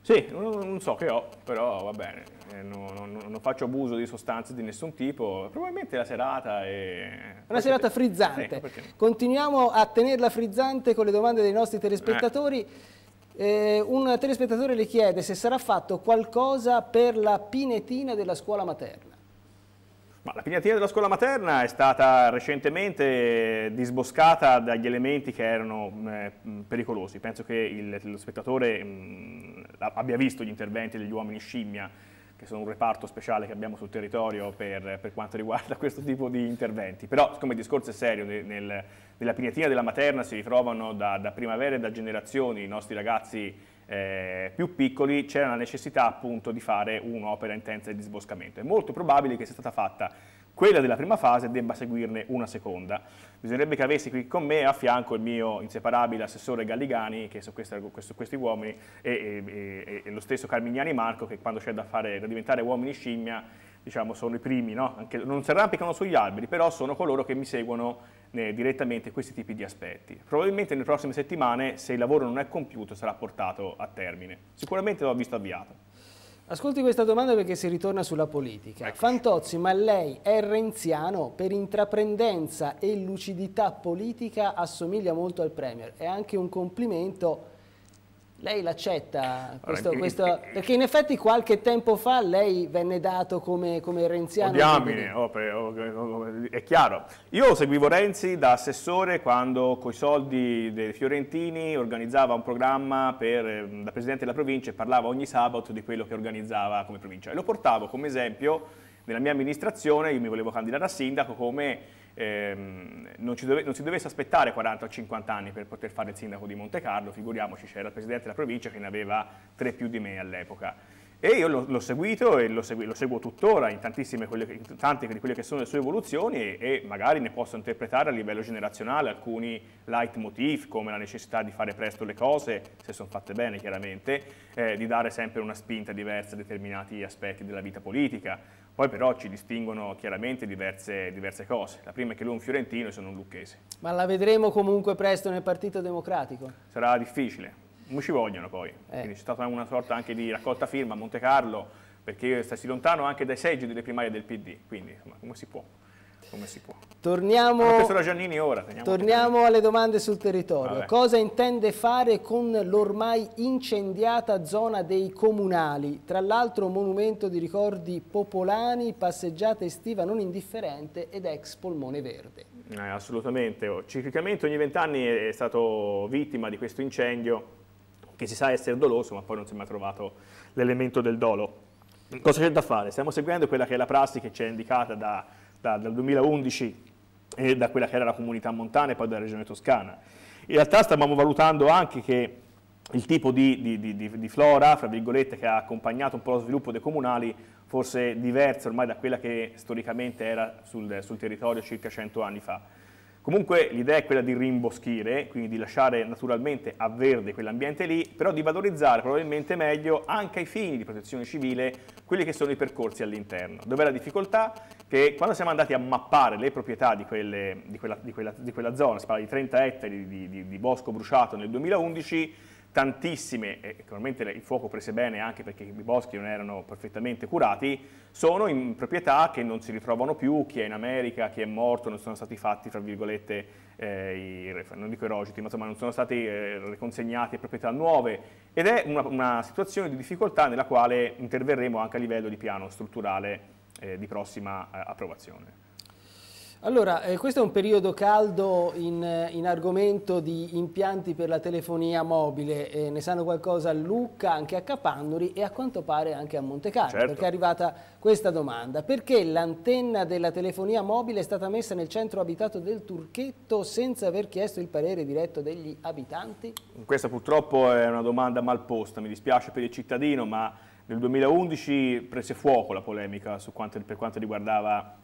[SPEAKER 2] Sì, non so che ho, però va bene. Non, eh, non, non faccio abuso di sostanze di nessun tipo. Probabilmente la serata è...
[SPEAKER 1] Una serata frizzante. Sì, Continuiamo a tenerla frizzante con le domande dei nostri telespettatori. Eh. Eh, un telespettatore le chiede se sarà fatto qualcosa per la pinetina della scuola materna.
[SPEAKER 2] Ma la pignatina della scuola materna è stata recentemente disboscata dagli elementi che erano eh, pericolosi. Penso che il, lo spettatore mh, abbia visto gli interventi degli uomini scimmia, che sono un reparto speciale che abbiamo sul territorio per, per quanto riguarda questo tipo di interventi. Però, siccome il discorso è serio, nel, nella pignatina della materna si ritrovano da, da primavera e da generazioni i nostri ragazzi eh, più piccoli c'era la necessità appunto di fare un'opera intensa di disboscamento. È molto probabile che sia stata fatta quella della prima fase debba seguirne una seconda. Bisognerebbe che avessi qui con me a fianco il mio inseparabile assessore Galligani, che su, questi, su questi uomini, e, e, e, lo stesso Carmignani Marco, che quando c'è da, da, diventare uomini scimmia, diciamo, sono i primi, no? Anche, non si arrampicano sugli alberi, però sono coloro che mi seguono eh, direttamente questi tipi di aspetti. Probabilmente nelle prossime settimane, se il lavoro non è compiuto, sarà portato a termine. Sicuramente
[SPEAKER 1] l'ho visto avviato. Ascolti questa domanda perché si ritorna sulla politica. Ecco. Fantozzi, ma lei è renziano per intraprendenza e lucidità politica assomiglia molto al Premier. È anche un complimento lei l'accetta, questo, allora, questo, perché in effetti qualche tempo fa lei venne dato come, come renziano. Oh, diamine,
[SPEAKER 2] oh, oh, è chiaro. Io seguivo Renzi da assessore quando coi soldi dei fiorentini organizzava un programma per, ehm, da presidente della provincia e parlava ogni sabato di quello che organizzava come provincia. E lo portavo come esempio nella mia amministrazione, io mi volevo candidare a sindaco come ehm, non, dove, non, si dovesse aspettare 40 o 50 anni per poter fare il sindaco di Monte Carlo, figuriamoci, c'era il presidente della provincia che ne aveva tre più di me all'epoca. E io l'ho seguito e lo, segui, lo seguo tuttora in, quelle, in, tante di quelle che sono le sue evoluzioni e, e, magari ne posso interpretare a livello generazionale alcuni leitmotiv come la necessità di fare presto le cose, se sono fatte bene chiaramente, eh, di dare sempre una spinta diversa a determinati aspetti della vita politica poi però ci distinguono chiaramente diverse, diverse, cose. La prima è che lui è un fiorentino e sono un lucchese.
[SPEAKER 1] Ma la vedremo comunque presto nel Partito Democratico?
[SPEAKER 2] Sarà difficile, non ci vogliono poi. Eh. Quindi c'è stata una sorta anche di raccolta firma a Monte Carlo, perché io stassi lontano anche dai seggi delle primarie del PD, quindi insomma, come si può? come si può.
[SPEAKER 1] Torniamo,
[SPEAKER 2] ora, torniamo
[SPEAKER 1] alle domande sul territorio. Vabbè. Cosa intende fare con l'ormai incendiata zona dei comunali? Tra l'altro monumento di ricordi popolani, passeggiata estiva non indifferente ed ex polmone verde.
[SPEAKER 2] Eh, assolutamente. Ciclicamente ogni vent'anni è stato vittima di questo incendio che si sa essere doloso ma poi non si è mai trovato l'elemento del dolo. Cosa c'è da fare? Stiamo seguendo quella che è la prassi che ci è indicata da da, dal 2011 eh, da quella che era la comunità montana e poi dalla regione toscana. In realtà stavamo valutando anche che il tipo di, di, di, di, flora, fra virgolette, che ha accompagnato un po' lo sviluppo dei comunali, forse diversa ormai da quella che storicamente era sul, sul territorio circa 100 anni fa. Comunque l'idea è quella di rimboschire, quindi di lasciare naturalmente a verde quell'ambiente lì, però di valorizzare probabilmente meglio anche ai fini di protezione civile quelli che sono i percorsi all'interno. Dov'è la difficoltà? Che quando siamo andati a mappare le proprietà di, quelle, di, quella, di, quella, di quella, zona, si parla di 30 ettari di bosco bruciato nel 2011, tantissime, e naturalmente il fuoco prese bene anche perché i boschi non erano perfettamente curati, sono in proprietà che non si ritrovano più, chi è in America, chi è morto, non sono stati fatti, tra virgolette, eh, i, non dico erogiti, ma insomma non sono stati eh, riconsegnati a proprietà nuove ed è una, una, situazione di difficoltà nella quale interverremo anche a livello di piano strutturale eh, di prossima eh, approvazione.
[SPEAKER 1] Allora, eh, questo è un periodo caldo in, eh, in, argomento di impianti per la telefonia mobile, eh, ne sanno qualcosa a Lucca, anche a Capannori e a quanto pare anche a Monte Carlo, certo. perché è arrivata questa domanda. Perché l'antenna della telefonia mobile è stata messa nel centro abitato del Turchetto senza aver chiesto il parere diretto degli abitanti?
[SPEAKER 2] Questa purtroppo è una domanda mal posta, mi dispiace per il cittadino, ma nel 2011 prese fuoco la polemica quanto, per quanto riguardava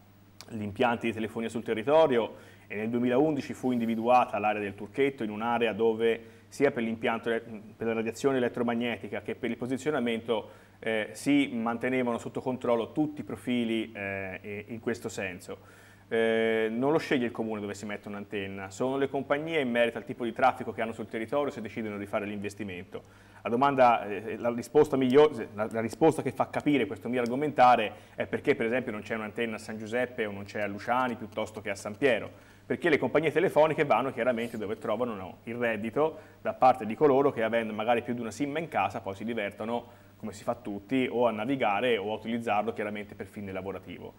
[SPEAKER 2] gli impianti di telefonia sul territorio e nel 2011 fu individuata l'area del Turchetto in un'area dove sia per l'impianto per la radiazione elettromagnetica che per il posizionamento eh, si mantenevano sotto controllo tutti i profili eh, in questo senso. Eh, non lo sceglie il comune dove si mette un'antenna, sono le compagnie in merito al tipo di traffico che hanno sul territorio se decidono di fare l'investimento. La, domanda, eh, la, risposta migliore, la, risposta che fa capire questo mio argomentare è perché per esempio non c'è un'antenna a San Giuseppe o non c'è a Luciani piuttosto che a San Piero, perché le compagnie telefoniche vanno chiaramente dove trovano no, il reddito da parte di coloro che avendo magari più di una simma in casa poi si divertono come si fa tutti o a navigare o a utilizzarlo chiaramente per fine lavorativo.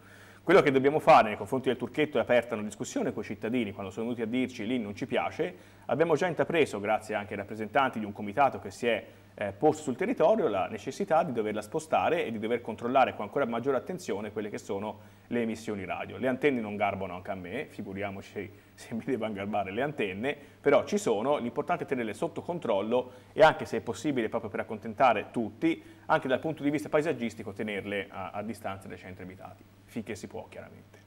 [SPEAKER 2] Quello che dobbiamo fare nei confronti del Turchetto è aperta una discussione con i cittadini quando sono venuti a dirci lì non ci piace, abbiamo già intrapreso, grazie anche ai rappresentanti di un comitato che si è eh, posto sul territorio la necessità di doverla spostare e di dover controllare con ancora maggiore attenzione quelle che sono le emissioni radio. Le antenne non garbano anche a me, figuriamoci se mi devono garbare le antenne, però ci sono, l'importante è tenerle sotto controllo e anche se è possibile proprio per accontentare tutti, anche dal punto di vista paesaggistico tenerle a, a distanza dai centri abitati, finché si può chiaramente.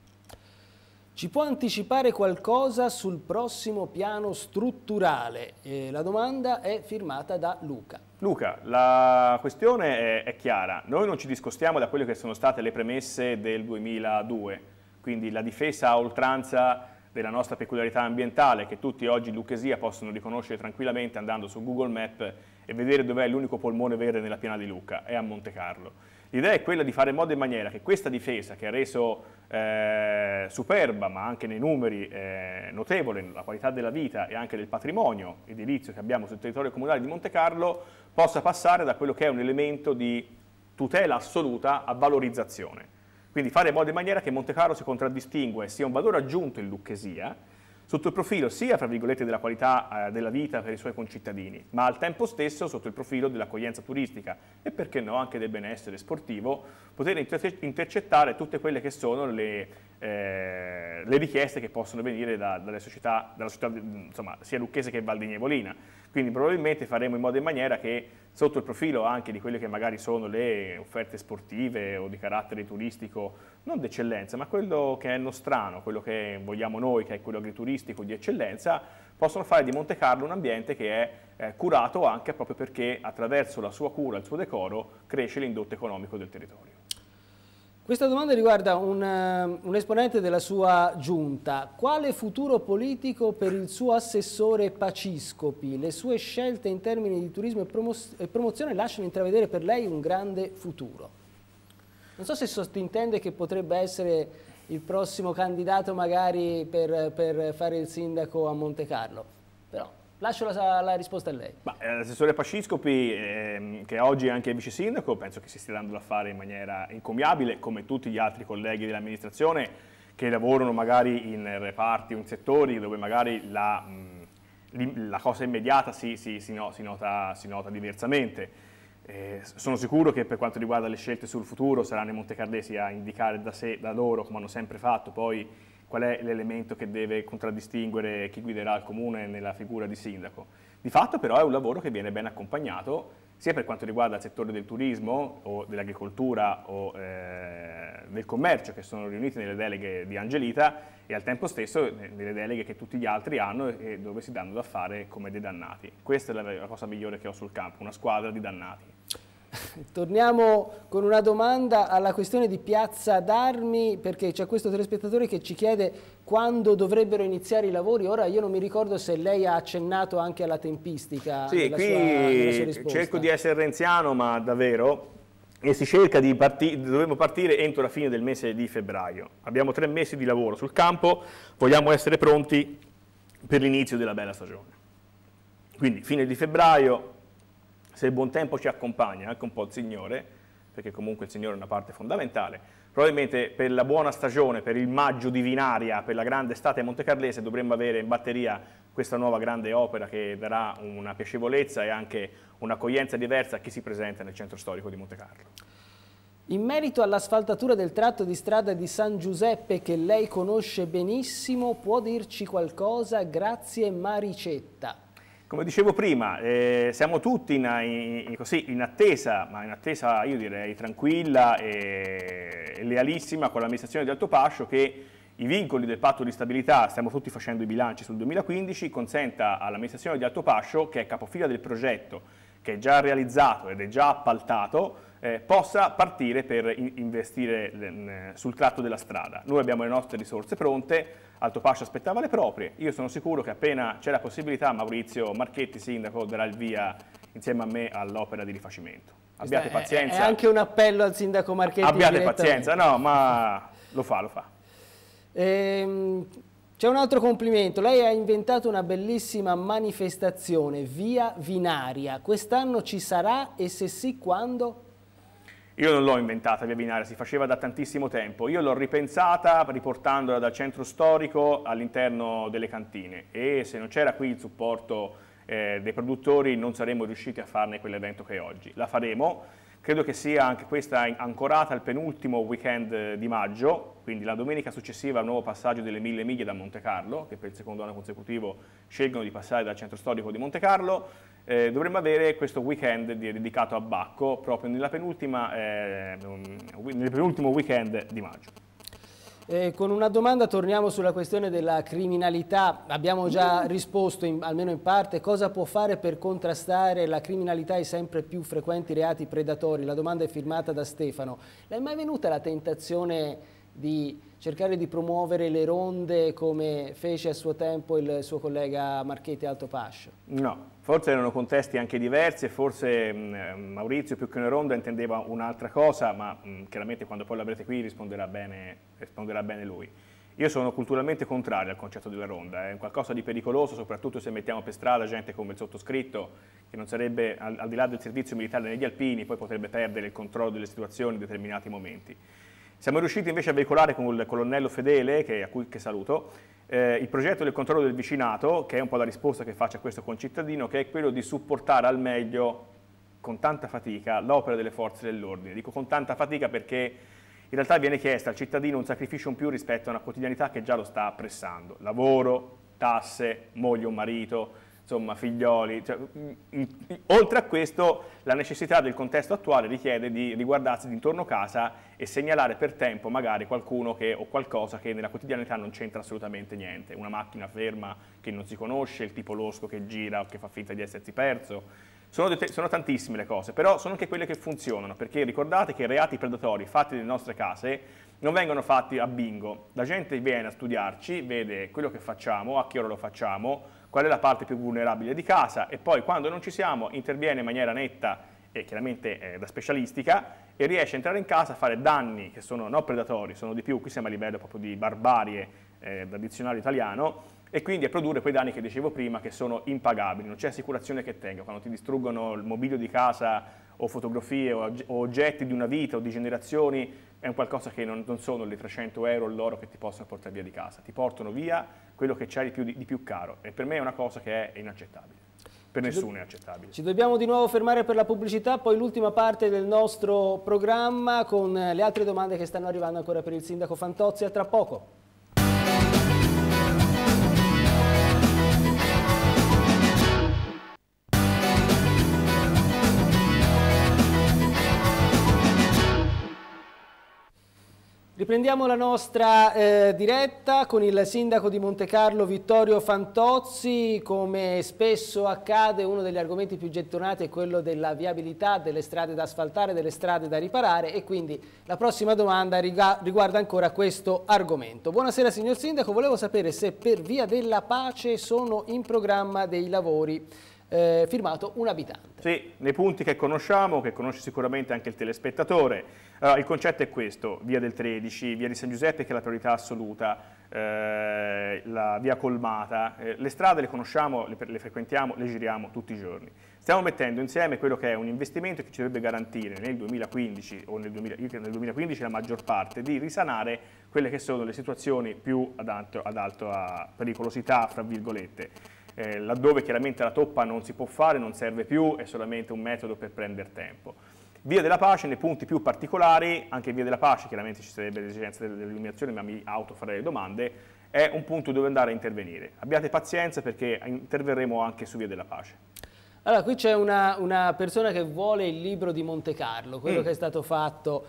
[SPEAKER 1] Ci può anticipare qualcosa sul prossimo piano strutturale? Eh, la domanda è firmata da Luca.
[SPEAKER 2] Luca, la questione è, è chiara. Noi non ci discostiamo da quelle che sono state le premesse del 2002, quindi la difesa a oltranza della nostra peculiarità ambientale che tutti oggi in Lucchesia possono riconoscere tranquillamente andando su Google Map e vedere dov'è l'unico polmone verde nella piana di Luca, è a Monte Carlo. L'idea è quella di fare in modo e maniera che questa difesa che ha reso eh, superba, ma anche nei numeri eh, notevole, la qualità della vita e anche del patrimonio edilizio che abbiamo sul territorio comunale di Monte Carlo, possa passare da quello che è un elemento di tutela assoluta a valorizzazione. Quindi fare in modo e maniera che Monte Carlo si contraddistingue e sia un valore aggiunto in Lucchesia, sotto il profilo sia virgolette, della qualità eh, della vita per i suoi concittadini, ma al tempo stesso sotto il profilo dell'accoglienza turistica e perché no anche del benessere sportivo, poter intercettare tutte quelle che sono le, eh, le richieste che possono venire da, dalle società, dalla società insomma, sia lucchese che valdegnevolina. Quindi probabilmente faremo in modo e in maniera che sotto il profilo anche di quelle che magari sono le offerte sportive o di carattere turistico, non d'eccellenza, ma quello che è nostrano, quello che vogliamo noi, che è quello agrituristico di eccellenza, possono fare di Monte Carlo un ambiente che è eh, curato anche proprio perché attraverso la sua cura, il suo decoro, cresce l'indotto economico del territorio.
[SPEAKER 1] Questa domanda riguarda un, eh, un, esponente della sua giunta. Quale futuro politico per il suo assessore Paciscopi? Le sue scelte in termini di turismo e, promo e promozione lasciano intravedere per lei un grande futuro. Non so se sottintende che potrebbe essere il prossimo candidato magari per, per fare il sindaco a Monte Carlo, però... Lascio la, la risposta a lei.
[SPEAKER 2] Eh, l'assessore Pasciscopi, ehm, che oggi è anche vice sindaco, penso che si stia dando da fare in maniera incommiabile, come tutti gli altri colleghi dell'amministrazione che lavorano magari in reparti o in settori dove magari la, mh, mm, la cosa immediata si, si, si, no, nota, si nota diversamente. Eh, sono sicuro che per quanto riguarda le scelte sul futuro saranno i Montecardesi a indicare da sé, da loro, come hanno sempre fatto, poi qual è l'elemento che deve contraddistinguere chi guiderà il comune nella figura di sindaco. Di fatto però è un lavoro che viene ben accompagnato sia per quanto riguarda il settore del turismo o dell'agricoltura o eh, del commercio che sono riuniti nelle deleghe di Angelita e al tempo stesso nelle deleghe che tutti gli altri hanno e dove si danno da fare come dei dannati. Questa è la cosa migliore che ho sul campo, una squadra di dannati.
[SPEAKER 1] Torniamo con una domanda alla questione di Piazza d'Armi, perché c'è questo telespettatore che ci chiede quando dovrebbero iniziare i lavori. Ora io non mi ricordo se lei ha accennato anche alla tempistica. Sì, qui sua, cerco di
[SPEAKER 2] essere renziano, ma davvero, e si cerca di partire, dovremmo partire entro la fine del mese di febbraio. Abbiamo tre mesi di lavoro sul campo, vogliamo essere pronti per l'inizio della bella stagione. Quindi fine di febbraio, se il buon tempo ci accompagna, anche un po' il Signore, perché comunque il Signore è una parte fondamentale, probabilmente per la buona stagione, per il maggio di Vinaria, per la grande estate montecarlese dovremmo avere in batteria questa nuova grande opera che darà una piacevolezza e anche un'accoglienza diversa a chi si presenta nel centro storico
[SPEAKER 1] di Monte Carlo. In merito all'asfaltatura del tratto di strada di San Giuseppe che lei conosce benissimo, può dirci qualcosa? Grazie Maricetta.
[SPEAKER 2] Come dicevo prima, eh, siamo tutti in, in, così, in, attesa, ma in attesa io direi tranquilla e lealissima con l'amministrazione di Alto Pascio che i vincoli del patto di stabilità, stiamo tutti facendo i bilanci sul 2015, consenta all'amministrazione di Alto Pascio, che è capofila del progetto, che è già realizzato ed è già appaltato, eh, possa partire per in investire sul tratto della strada. Noi abbiamo le nostre risorse pronte, Alto Pascio aspettava le proprie, io sono sicuro che appena c'è la possibilità Maurizio Marchetti, sindaco, darà il via insieme a me all'opera di rifacimento. Abbiate pazienza. È anche
[SPEAKER 1] un appello al sindaco Marchetti. Abbiate pazienza, no,
[SPEAKER 2] ma lo fa, lo fa.
[SPEAKER 1] Ehm, c'è un altro complimento, lei ha inventato una bellissima manifestazione, Via Vinaria, quest'anno ci sarà e se sì quando?
[SPEAKER 2] Io non l'ho inventata via binaria, si faceva da tantissimo tempo. Io l'ho ripensata riportandola dal centro storico all'interno delle cantine e se non c'era qui il supporto eh, dei produttori non saremmo riusciti a farne quell'evento che è oggi. La faremo, credo che sia anche questa ancorata al penultimo weekend eh, di maggio, quindi la domenica successiva al nuovo passaggio delle mille miglia da Monte Carlo, che per il secondo anno consecutivo scelgono di passare dal centro storico di Monte Carlo, eh, dovremmo avere questo weekend dedicato a Bacco proprio eh, um, nel penultimo weekend di maggio.
[SPEAKER 1] Eh, con una domanda torniamo sulla questione della criminalità, abbiamo già risposto in, almeno in parte, cosa può fare per contrastare la criminalità e i sempre più frequenti reati predatori? La domanda è firmata da Stefano. Le è mai venuta la tentazione di cercare di promuovere le ronde come fece a suo tempo il suo collega Marchetti Altopascio?
[SPEAKER 2] No, Forse erano contesti anche diversi, e forse mh, mm, ehm, Maurizio più che una ronda intendeva un'altra cosa, ma mh, mm, chiaramente quando poi l'avrete qui risponderà bene, risponderà bene, lui. Io sono culturalmente contrario al concetto della ronda, eh. è qualcosa di pericoloso, soprattutto se mettiamo per strada gente come il sottoscritto, che non sarebbe, al, al di là del servizio militare negli alpini, poi potrebbe perdere il controllo delle situazioni in determinati momenti. Siamo riusciti invece a veicolare con il colonnello Fedele, che, a cui che saluto, eh, il progetto del controllo del vicinato, che è un po' la risposta che faccio a questo concittadino, che è quello di supportare al meglio, con tanta fatica, l'opera delle forze dell'ordine. Dico con tanta fatica perché in realtà viene chiesta al cittadino un sacrificio in più rispetto a una quotidianità che già lo sta pressando. Lavoro, tasse, moglie o marito, insomma, figlioli. Cioè, mm, mm, mm, oltre a questo, la necessità del contesto attuale richiede di riguardarsi d'intorno casa e segnalare per tempo magari qualcuno che, o qualcosa che nella quotidianità non c'entra assolutamente niente. Una macchina ferma che non si conosce, il tipo losco che gira o che fa finta di essersi perso. Sono, sono tantissime le cose, però sono anche quelle che funzionano, perché ricordate che i reati predatori fatti nelle nostre case non vengono fatti a bingo. La gente viene a studiarci, vede quello che facciamo, a che ora lo facciamo, qual è la parte più vulnerabile di casa e poi quando non ci siamo interviene in maniera netta e chiaramente eh, da specialistica e riesce a entrare in casa a fare danni che sono non predatori, sono di più, qui siamo a livello proprio di barbarie eh, da dizionario italiano e quindi a produrre quei danni che dicevo prima che sono impagabili, non c'è assicurazione che tenga, quando ti distruggono il mobilio di casa o fotografie o, oggetti di una vita o di generazioni è un qualcosa che non, non sono le 300 euro l'oro che ti possono portare via di casa, ti portano via quello che c'è di, di, più caro e per me è una cosa che è
[SPEAKER 1] inaccettabile.
[SPEAKER 2] Per ci nessuno è accettabile.
[SPEAKER 1] Ci dobbiamo di nuovo fermare per la pubblicità, poi l'ultima parte del nostro programma con le altre domande che stanno arrivando ancora per il sindaco Fantozzi a tra poco. Riprendiamo la nostra eh, diretta con il sindaco di Monte Carlo Vittorio Fantozzi, come spesso accade uno degli argomenti più gettonati è quello della viabilità delle strade da asfaltare, delle strade da riparare e quindi la prossima domanda riguarda ancora questo argomento. Buonasera signor sindaco, volevo sapere se per via della pace sono in programma dei lavori eh, firmato un abitante.
[SPEAKER 2] Sì, nei punti che conosciamo, che conosce sicuramente anche il telespettatore, allora, eh, il concetto è questo, via del 13, via di San Giuseppe che è la priorità assoluta, eh, la via colmata, eh, le strade le conosciamo, le, le, frequentiamo, le giriamo tutti i giorni. Stiamo mettendo insieme quello che è un investimento che ci dovrebbe garantire nel 2015 o nel, 2000, nel 2015 la maggior parte di risanare quelle che sono le situazioni più ad alto, ad alta pericolosità, fra virgolette eh, laddove chiaramente la toppa non si può fare, non serve più, è solamente un metodo per prendere tempo. Via della Pace, nei punti più particolari, anche Via della Pace, chiaramente ci sarebbe l'esigenza dell'illuminazione, ma mi auto farei le domande, è un punto dove andare a intervenire. Abbiate pazienza perché interverremo anche su Via della Pace.
[SPEAKER 1] Allora, qui c'è una, una, persona che vuole il libro di Monte Carlo, quello mm. che è stato fatto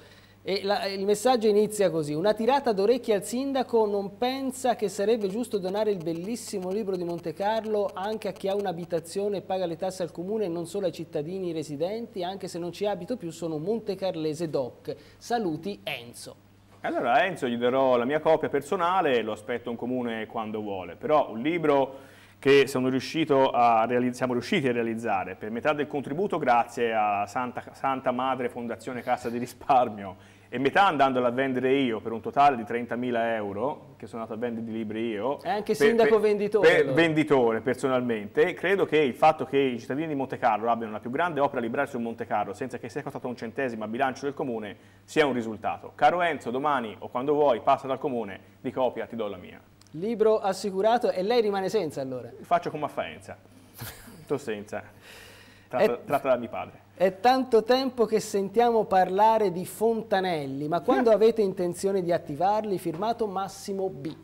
[SPEAKER 1] la, il messaggio inizia così, una tirata d'orecchi al sindaco non pensa che sarebbe giusto donare il bellissimo libro di Monte Carlo anche a chi ha un'abitazione e paga le tasse al comune e non solo ai cittadini residenti, anche se non ci abito più sono montecarlese doc. Saluti Enzo.
[SPEAKER 2] Allora Enzo gli darò la mia copia personale, lo aspetto in comune quando vuole, però un libro che siamo, a siamo riusciti a realizzare per metà del contributo grazie a Santa, Santa Madre Fondazione Cassa di Risparmio e metà andandola a vendere io per un totale di 30.000 euro, che sono andato a vendere di libri io. È eh, anche sindaco per, venditore. Per, allora. Venditore personalmente, credo che il fatto che i cittadini di Monte Carlo abbiano la più grande opera libraria su Monte Carlo senza che sia costato un centesimo a bilancio del comune sia un risultato. Caro Enzo, domani o quando vuoi passa dal comune, di copia ti do la mia.
[SPEAKER 1] Libro assicurato e lei rimane senza allora? Faccio come affaenza,
[SPEAKER 2] Faenza, senza, tratta, e... Eh, tratta da mio padre.
[SPEAKER 1] È tanto tempo che sentiamo parlare di fontanelli, ma quando avete intenzione di attivarli? Firmato Massimo B.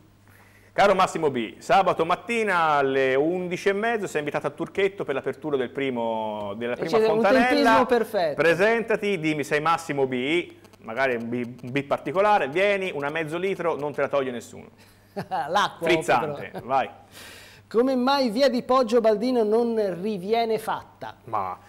[SPEAKER 2] Caro Massimo B, sabato mattina alle 11.30 sei invitato a Turchetto per l'apertura del della prima fontanella. Un perfetto. Presentati, dimmi sei Massimo B, magari un B, un B particolare, vieni, una mezzo litro, non te la toglie nessuno.
[SPEAKER 1] L'acqua. Frizzante, vai. Come mai via di Poggio Baldino non riviene fatta?
[SPEAKER 2] Ma...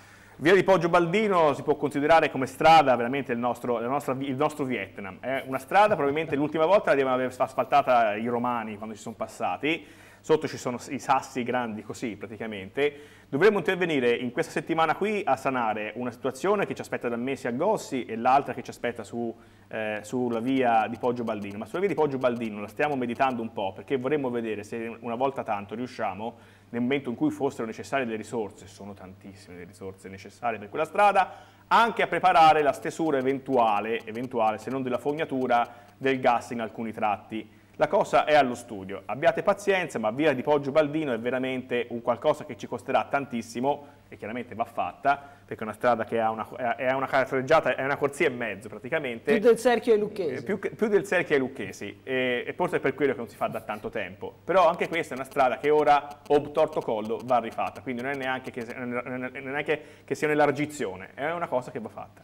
[SPEAKER 2] Via di Poggio Baldino si può considerare come strada veramente il nostro, nostra, il nostro Vietnam. È una strada, probabilmente l'ultima volta la devono aver asfaltata i romani quando ci sono passati, sotto ci sono i sassi grandi così praticamente, dovremmo intervenire in questa settimana qui a sanare una situazione che ci aspetta da Mesi a Gossi e l'altra che ci aspetta su, eh, sulla via di Poggio Baldino, ma sulla via di Poggio Baldino la stiamo meditando un po' perché vorremmo vedere se una volta tanto riusciamo, nel momento in cui fossero necessarie le risorse, sono tantissime le risorse necessarie per quella strada, anche a preparare la stesura eventuale, eventuale se non della fognatura, del gas in alcuni tratti. La cosa è allo studio, abbiate pazienza, ma Via di Poggio Baldino è veramente un qualcosa che ci costerà tantissimo e chiaramente va fatta, perché è una strada che ha una, è una carattereggiata, è una corsia e mezzo praticamente. Più del
[SPEAKER 1] cerchio ai lucchesi. Eh,
[SPEAKER 2] più, più, del cerchio ai lucchesi, e, e forse è per quello che non si fa da tanto tempo. Però anche questa è una strada che ora, ob torto collo, va rifatta, quindi non è neanche che, non è neanche che sia un'elargizione, è una cosa che va fatta.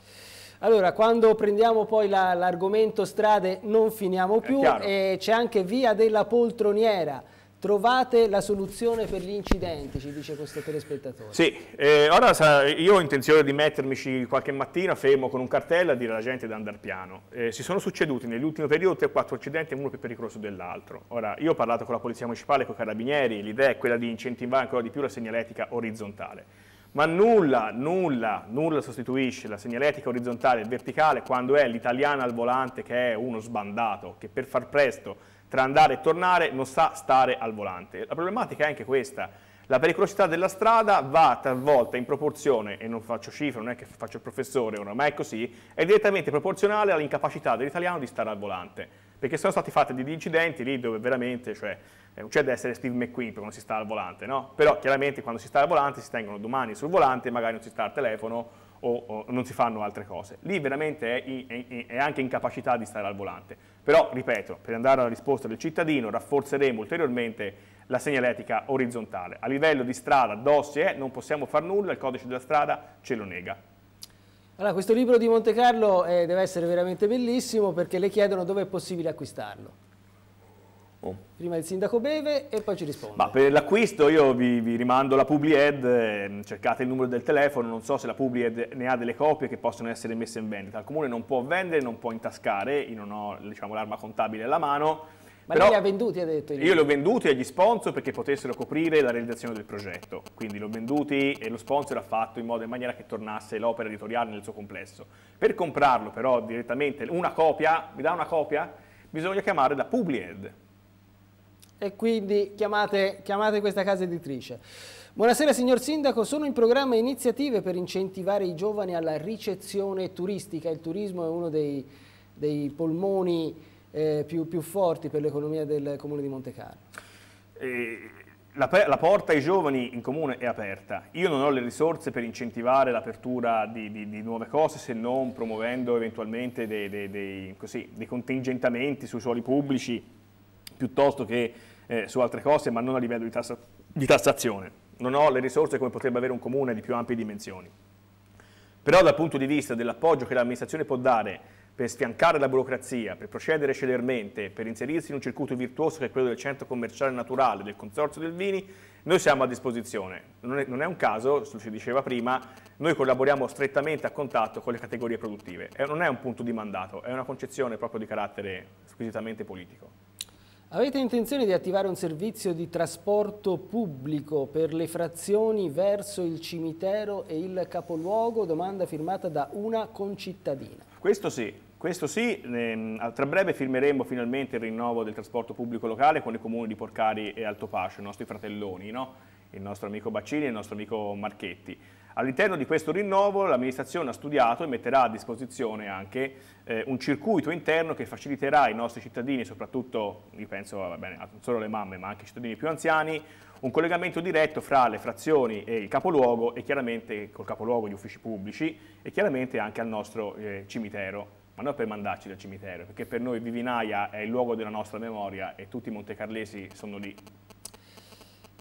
[SPEAKER 1] Allora, quando prendiamo poi l'argomento la, strade non finiamo più, eh, c'è anche Via della Poltroniera. Trovate la soluzione per gli incidenti, ci dice questo telespettatore.
[SPEAKER 2] Sì, eh, ora io ho intenzione di mettermici qualche mattina fermo con un cartello a dire alla gente di andare piano. Eh, si sono succeduti nell'ultimo periodo 3-4 incidenti, uno più pericoloso dell'altro. Ora, io ho parlato con la Polizia Municipale, con i Carabinieri, l'idea è quella di incentivare ancora di più la segnaletica orizzontale ma nulla, nulla, nulla sostituisce la segnaletica orizzontale e verticale quando è l'italiana al volante che è uno sbandato, che per far presto tra andare e tornare non sa stare al volante. La problematica è anche questa, la pericolosità della strada va talvolta in proporzione, e non faccio cifre, non è che faccio il professore, ma è così, è direttamente proporzionale all'incapacità dell'italiano di stare al volante perché sono stati fatti degli incidenti lì dove veramente, cioè, eh, non c'è da essere Steve McQueen quando si sta al volante, no? Però chiaramente quando si sta al volante si tengono domani sul volante, magari non si sta al telefono o, o non si fanno altre cose. Lì veramente è, è, è anche incapacità di stare al volante. Però, ripeto, per andare alla risposta del cittadino, rafforzeremo ulteriormente la segnaletica orizzontale. A livello di strada, dossier, non possiamo fare nulla, il codice della strada ce lo nega.
[SPEAKER 1] Allora, questo libro di Monte Carlo eh, deve essere veramente bellissimo perché le chiedono dove è possibile acquistarlo. Oh. Prima il sindaco beve e poi ci risponde.
[SPEAKER 2] Ma per l'acquisto io vi, vi, rimando la Publied, eh, cercate il numero del telefono, non so se la Publied ne ha delle copie che possono essere messe in vendita. Il comune non può vendere, non può intascare, io non ho diciamo, l'arma contabile alla mano,
[SPEAKER 1] ma Però, li ha venduti, ha detto? Io li ho
[SPEAKER 2] venduti agli sponsor perché potessero coprire la realizzazione del progetto. Quindi li ho venduti e lo sponsor ha fatto in modo in maniera che tornasse l'opera editoriale nel suo complesso. Per comprarlo però direttamente, una copia, mi dà una copia? Bisogna chiamare la Publied.
[SPEAKER 1] E quindi chiamate, chiamate questa casa editrice. Buonasera signor Sindaco, sono in programma iniziative per incentivare i giovani alla ricezione turistica. Il turismo è uno dei, dei polmoni eh, più, più, forti per l'economia del comune di Monte Carlo?
[SPEAKER 2] Eh, la, la, porta ai giovani in comune è aperta. Io non ho le risorse per incentivare l'apertura di, di, di, nuove cose se non promuovendo eventualmente dei, dei, dei, così, dei contingentamenti sui suoli pubblici piuttosto che eh, su altre cose, ma non a livello di, tassa, di tassazione. Non ho le risorse come potrebbe avere un comune di più ampie dimensioni. Però dal punto di vista dell'appoggio che l'amministrazione può dare per sfiancare la burocrazia, per procedere celermente, per inserirsi in un circuito virtuoso che è quello del centro commerciale naturale, del Consorzio del Vini, noi siamo a disposizione. Non è, non è un caso, si diceva prima, noi collaboriamo strettamente a contatto con le categorie produttive. non è un punto di mandato, è una concezione proprio di carattere squisitamente politico.
[SPEAKER 1] Avete intenzione di attivare un servizio di trasporto pubblico per le frazioni verso il cimitero e il capoluogo? Domanda firmata da una concittadina.
[SPEAKER 2] Questo sì, questo sì, ehm, tra breve firmeremo finalmente il rinnovo del trasporto pubblico locale con i comuni di Porcari e Altopascio, i nostri fratelloni, no? il nostro amico Baccini e il nostro amico Marchetti. All'interno di questo rinnovo l'amministrazione ha studiato e metterà a disposizione anche eh, un circuito interno che faciliterà ai nostri cittadini, soprattutto, io penso, bene, non solo alle mamme, ma anche ai cittadini più anziani, un collegamento diretto fra le frazioni e il capoluogo e chiaramente col capoluogo gli uffici pubblici e chiaramente anche al nostro eh, cimitero ma non per mandarci dal cimitero, perché per noi Vivinaia è il luogo della nostra memoria e tutti i montecarlesi sono lì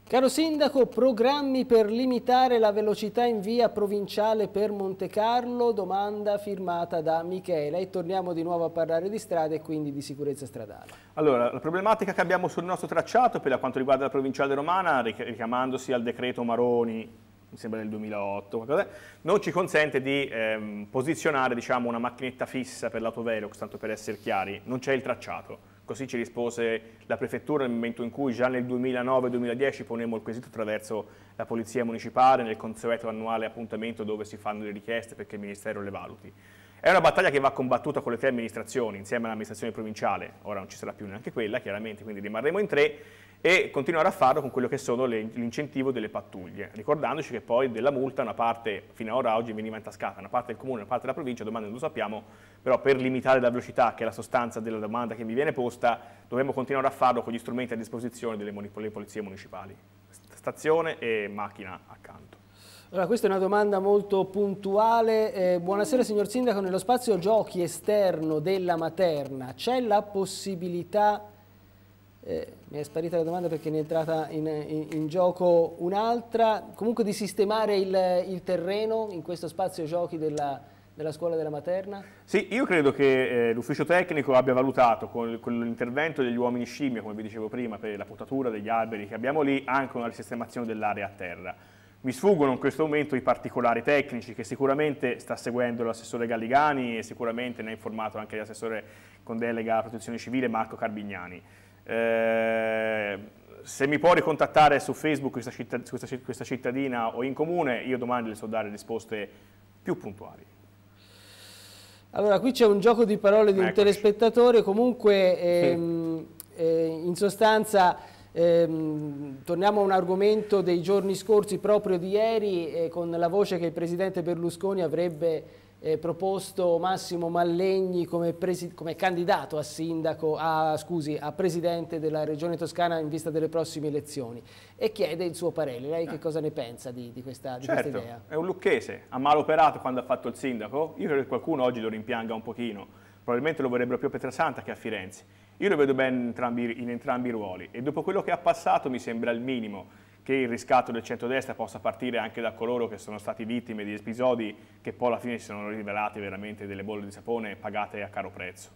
[SPEAKER 1] Caro Sindaco, programmi per limitare la velocità in via provinciale per Monte Carlo, domanda firmata da Michela e torniamo di nuovo a parlare di strade e quindi di sicurezza stradale.
[SPEAKER 2] Allora, la problematica che abbiamo sul nostro tracciato per quanto riguarda la provinciale romana, richiamandosi al decreto Maroni mi sembra del 2008, non ci consente di ehm, posizionare diciamo, una macchinetta fissa per l'autovelox, tanto per essere chiari, non c'è il tracciato Così ci rispose la prefettura nel momento in cui già nel 2009-2010 ponemmo il quesito attraverso la polizia municipale nel consueto annuale appuntamento dove si fanno le richieste perché il ministero le valuti. È una battaglia che va combattuta con le tre amministrazioni, insieme all'amministrazione provinciale, ora non ci sarà più neanche quella, chiaramente, quindi rimarremo in tre, e continuare a farlo con quello che sono l'incentivo delle pattuglie, ricordandoci che poi della multa una parte, fino ad ora oggi, veniva intascata, una parte del comune, una parte della provincia, domani non lo sappiamo, però per limitare la velocità, che è la sostanza della domanda che mi viene posta, dovremmo continuare a farlo con gli strumenti a disposizione delle polizie municipali, stazione e macchina
[SPEAKER 1] accanto. Allora, questa è una domanda molto puntuale. Eh, buonasera signor Sindaco, nello spazio giochi esterno della materna c'è la possibilità, eh, mi è sparita la domanda perché ne è entrata in, in, in gioco un'altra, comunque di sistemare il, il terreno in questo spazio giochi della materna? della scuola della materna?
[SPEAKER 2] Sì, io credo che eh, l'ufficio tecnico abbia valutato con, con l'intervento degli uomini scimmia, come vi dicevo prima, per la potatura degli alberi che abbiamo lì, anche una risistemazione dell'area a terra. Mi sfuggono in questo momento i particolari tecnici che sicuramente sta seguendo l'assessore Galligani e sicuramente ne ha informato anche l'assessore con delega alla protezione civile Marco Carbignani. Eh, se mi può ricontattare su Facebook questa, cittad questa, cittadina o in comune, io domani le so dare risposte più puntuali.
[SPEAKER 1] Allora, qui c'è un gioco di parole di Eccoci. un telespettatore, comunque ehm, sì. eh, in sostanza ehm, torniamo a un argomento dei giorni scorsi, proprio di ieri, eh, con la voce che il Presidente Berlusconi avrebbe eh, proposto Massimo Mallegni come, come candidato a, sindaco, a, scusi, a presidente della regione toscana in vista delle prossime elezioni e chiede il suo parere. Lei che ah. cosa ne pensa di, di, questa, di certo, questa, idea?
[SPEAKER 2] È un lucchese, ha maloperato quando ha fatto il sindaco, io credo che qualcuno oggi lo rimpianga un pochino, probabilmente lo vorrebbero più a Petrasanta che a Firenze. Io lo vedo bene in entrambi, in entrambi i ruoli e dopo quello che ha passato mi sembra il minimo che il riscatto del centrodestra possa partire anche da coloro che sono stati vittime di episodi che poi alla fine si sono rivelati veramente delle bolle di sapone pagate a caro prezzo.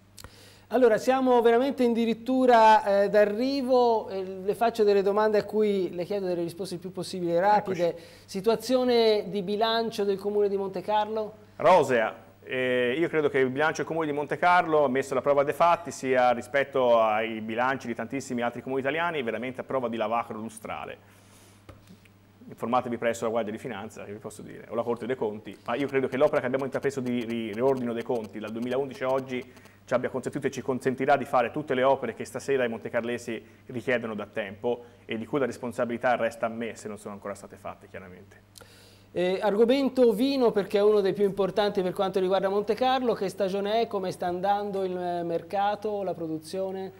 [SPEAKER 1] Allora, siamo veramente addirittura eh, d'arrivo, eh, le faccio delle domande a cui le chiedo delle risposte il più possibile rapide. Eccoci. Situazione di bilancio del Comune di Monte Carlo?
[SPEAKER 2] Rosea. Eh, io credo che il bilancio del Comune di Monte Carlo, messo alla prova dei fatti, sia rispetto ai bilanci di tantissimi altri comuni italiani, veramente a prova di lavacro lustrale informatevi presso la Guardia di Finanza, che vi posso dire, o la Corte dei Conti, ma io credo che l'opera che abbiamo intrapreso di riordino dei conti dal 2011 a oggi ci abbia consentito e ci consentirà di fare tutte le opere che stasera i montecarlesi richiedono da tempo e di cui la responsabilità resta a me se non sono ancora state fatte,
[SPEAKER 1] chiaramente. Eh, argomento vino perché è uno dei più importanti per quanto riguarda Monte Carlo, che stagione è, come sta andando il eh, mercato, la produzione?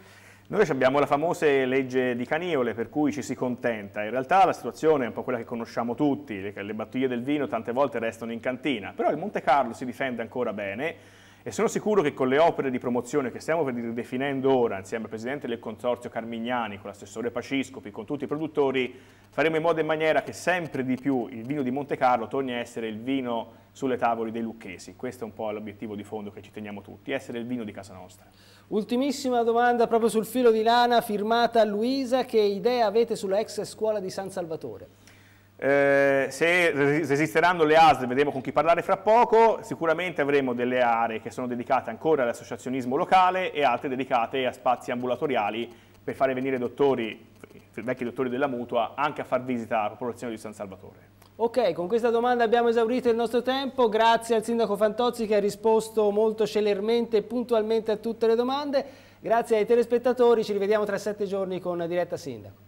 [SPEAKER 1] Noi abbiamo la
[SPEAKER 2] famosa legge di Caniole per cui ci si contenta, in realtà la situazione è un po' quella che conosciamo tutti, le, battaglie del vino tante volte restano in cantina, però il Monte Carlo si difende ancora bene e sono sicuro che con le opere di promozione che stiamo definendo ora, insieme al Presidente del Consorzio Carmignani, con l'assessore Paciscopi, con tutti i produttori, faremo in modo e in maniera che sempre di più il vino di Monte Carlo torni a essere il vino sulle tavole dei lucchesi. Questo è un po' l'obiettivo di fondo che ci teniamo tutti, essere il vino di casa nostra.
[SPEAKER 1] Ultimissima domanda proprio sul filo di lana firmata Luisa, che idea avete sulla ex scuola di San Salvatore? Eh,
[SPEAKER 2] se resisteranno le ASL, vedremo con chi parlare fra poco, sicuramente avremo delle aree che sono dedicate ancora all'associazionismo locale e altre dedicate a spazi ambulatoriali per fare venire dottori, vecchi dottori della mutua, anche a far visita alla popolazione di San Salvatore.
[SPEAKER 1] Ok, con questa domanda abbiamo esaurito il nostro tempo, grazie al sindaco Fantozzi che ha risposto molto celermente e puntualmente a tutte le domande, grazie ai telespettatori, ci rivediamo tra sette giorni con Diretta Sindaco.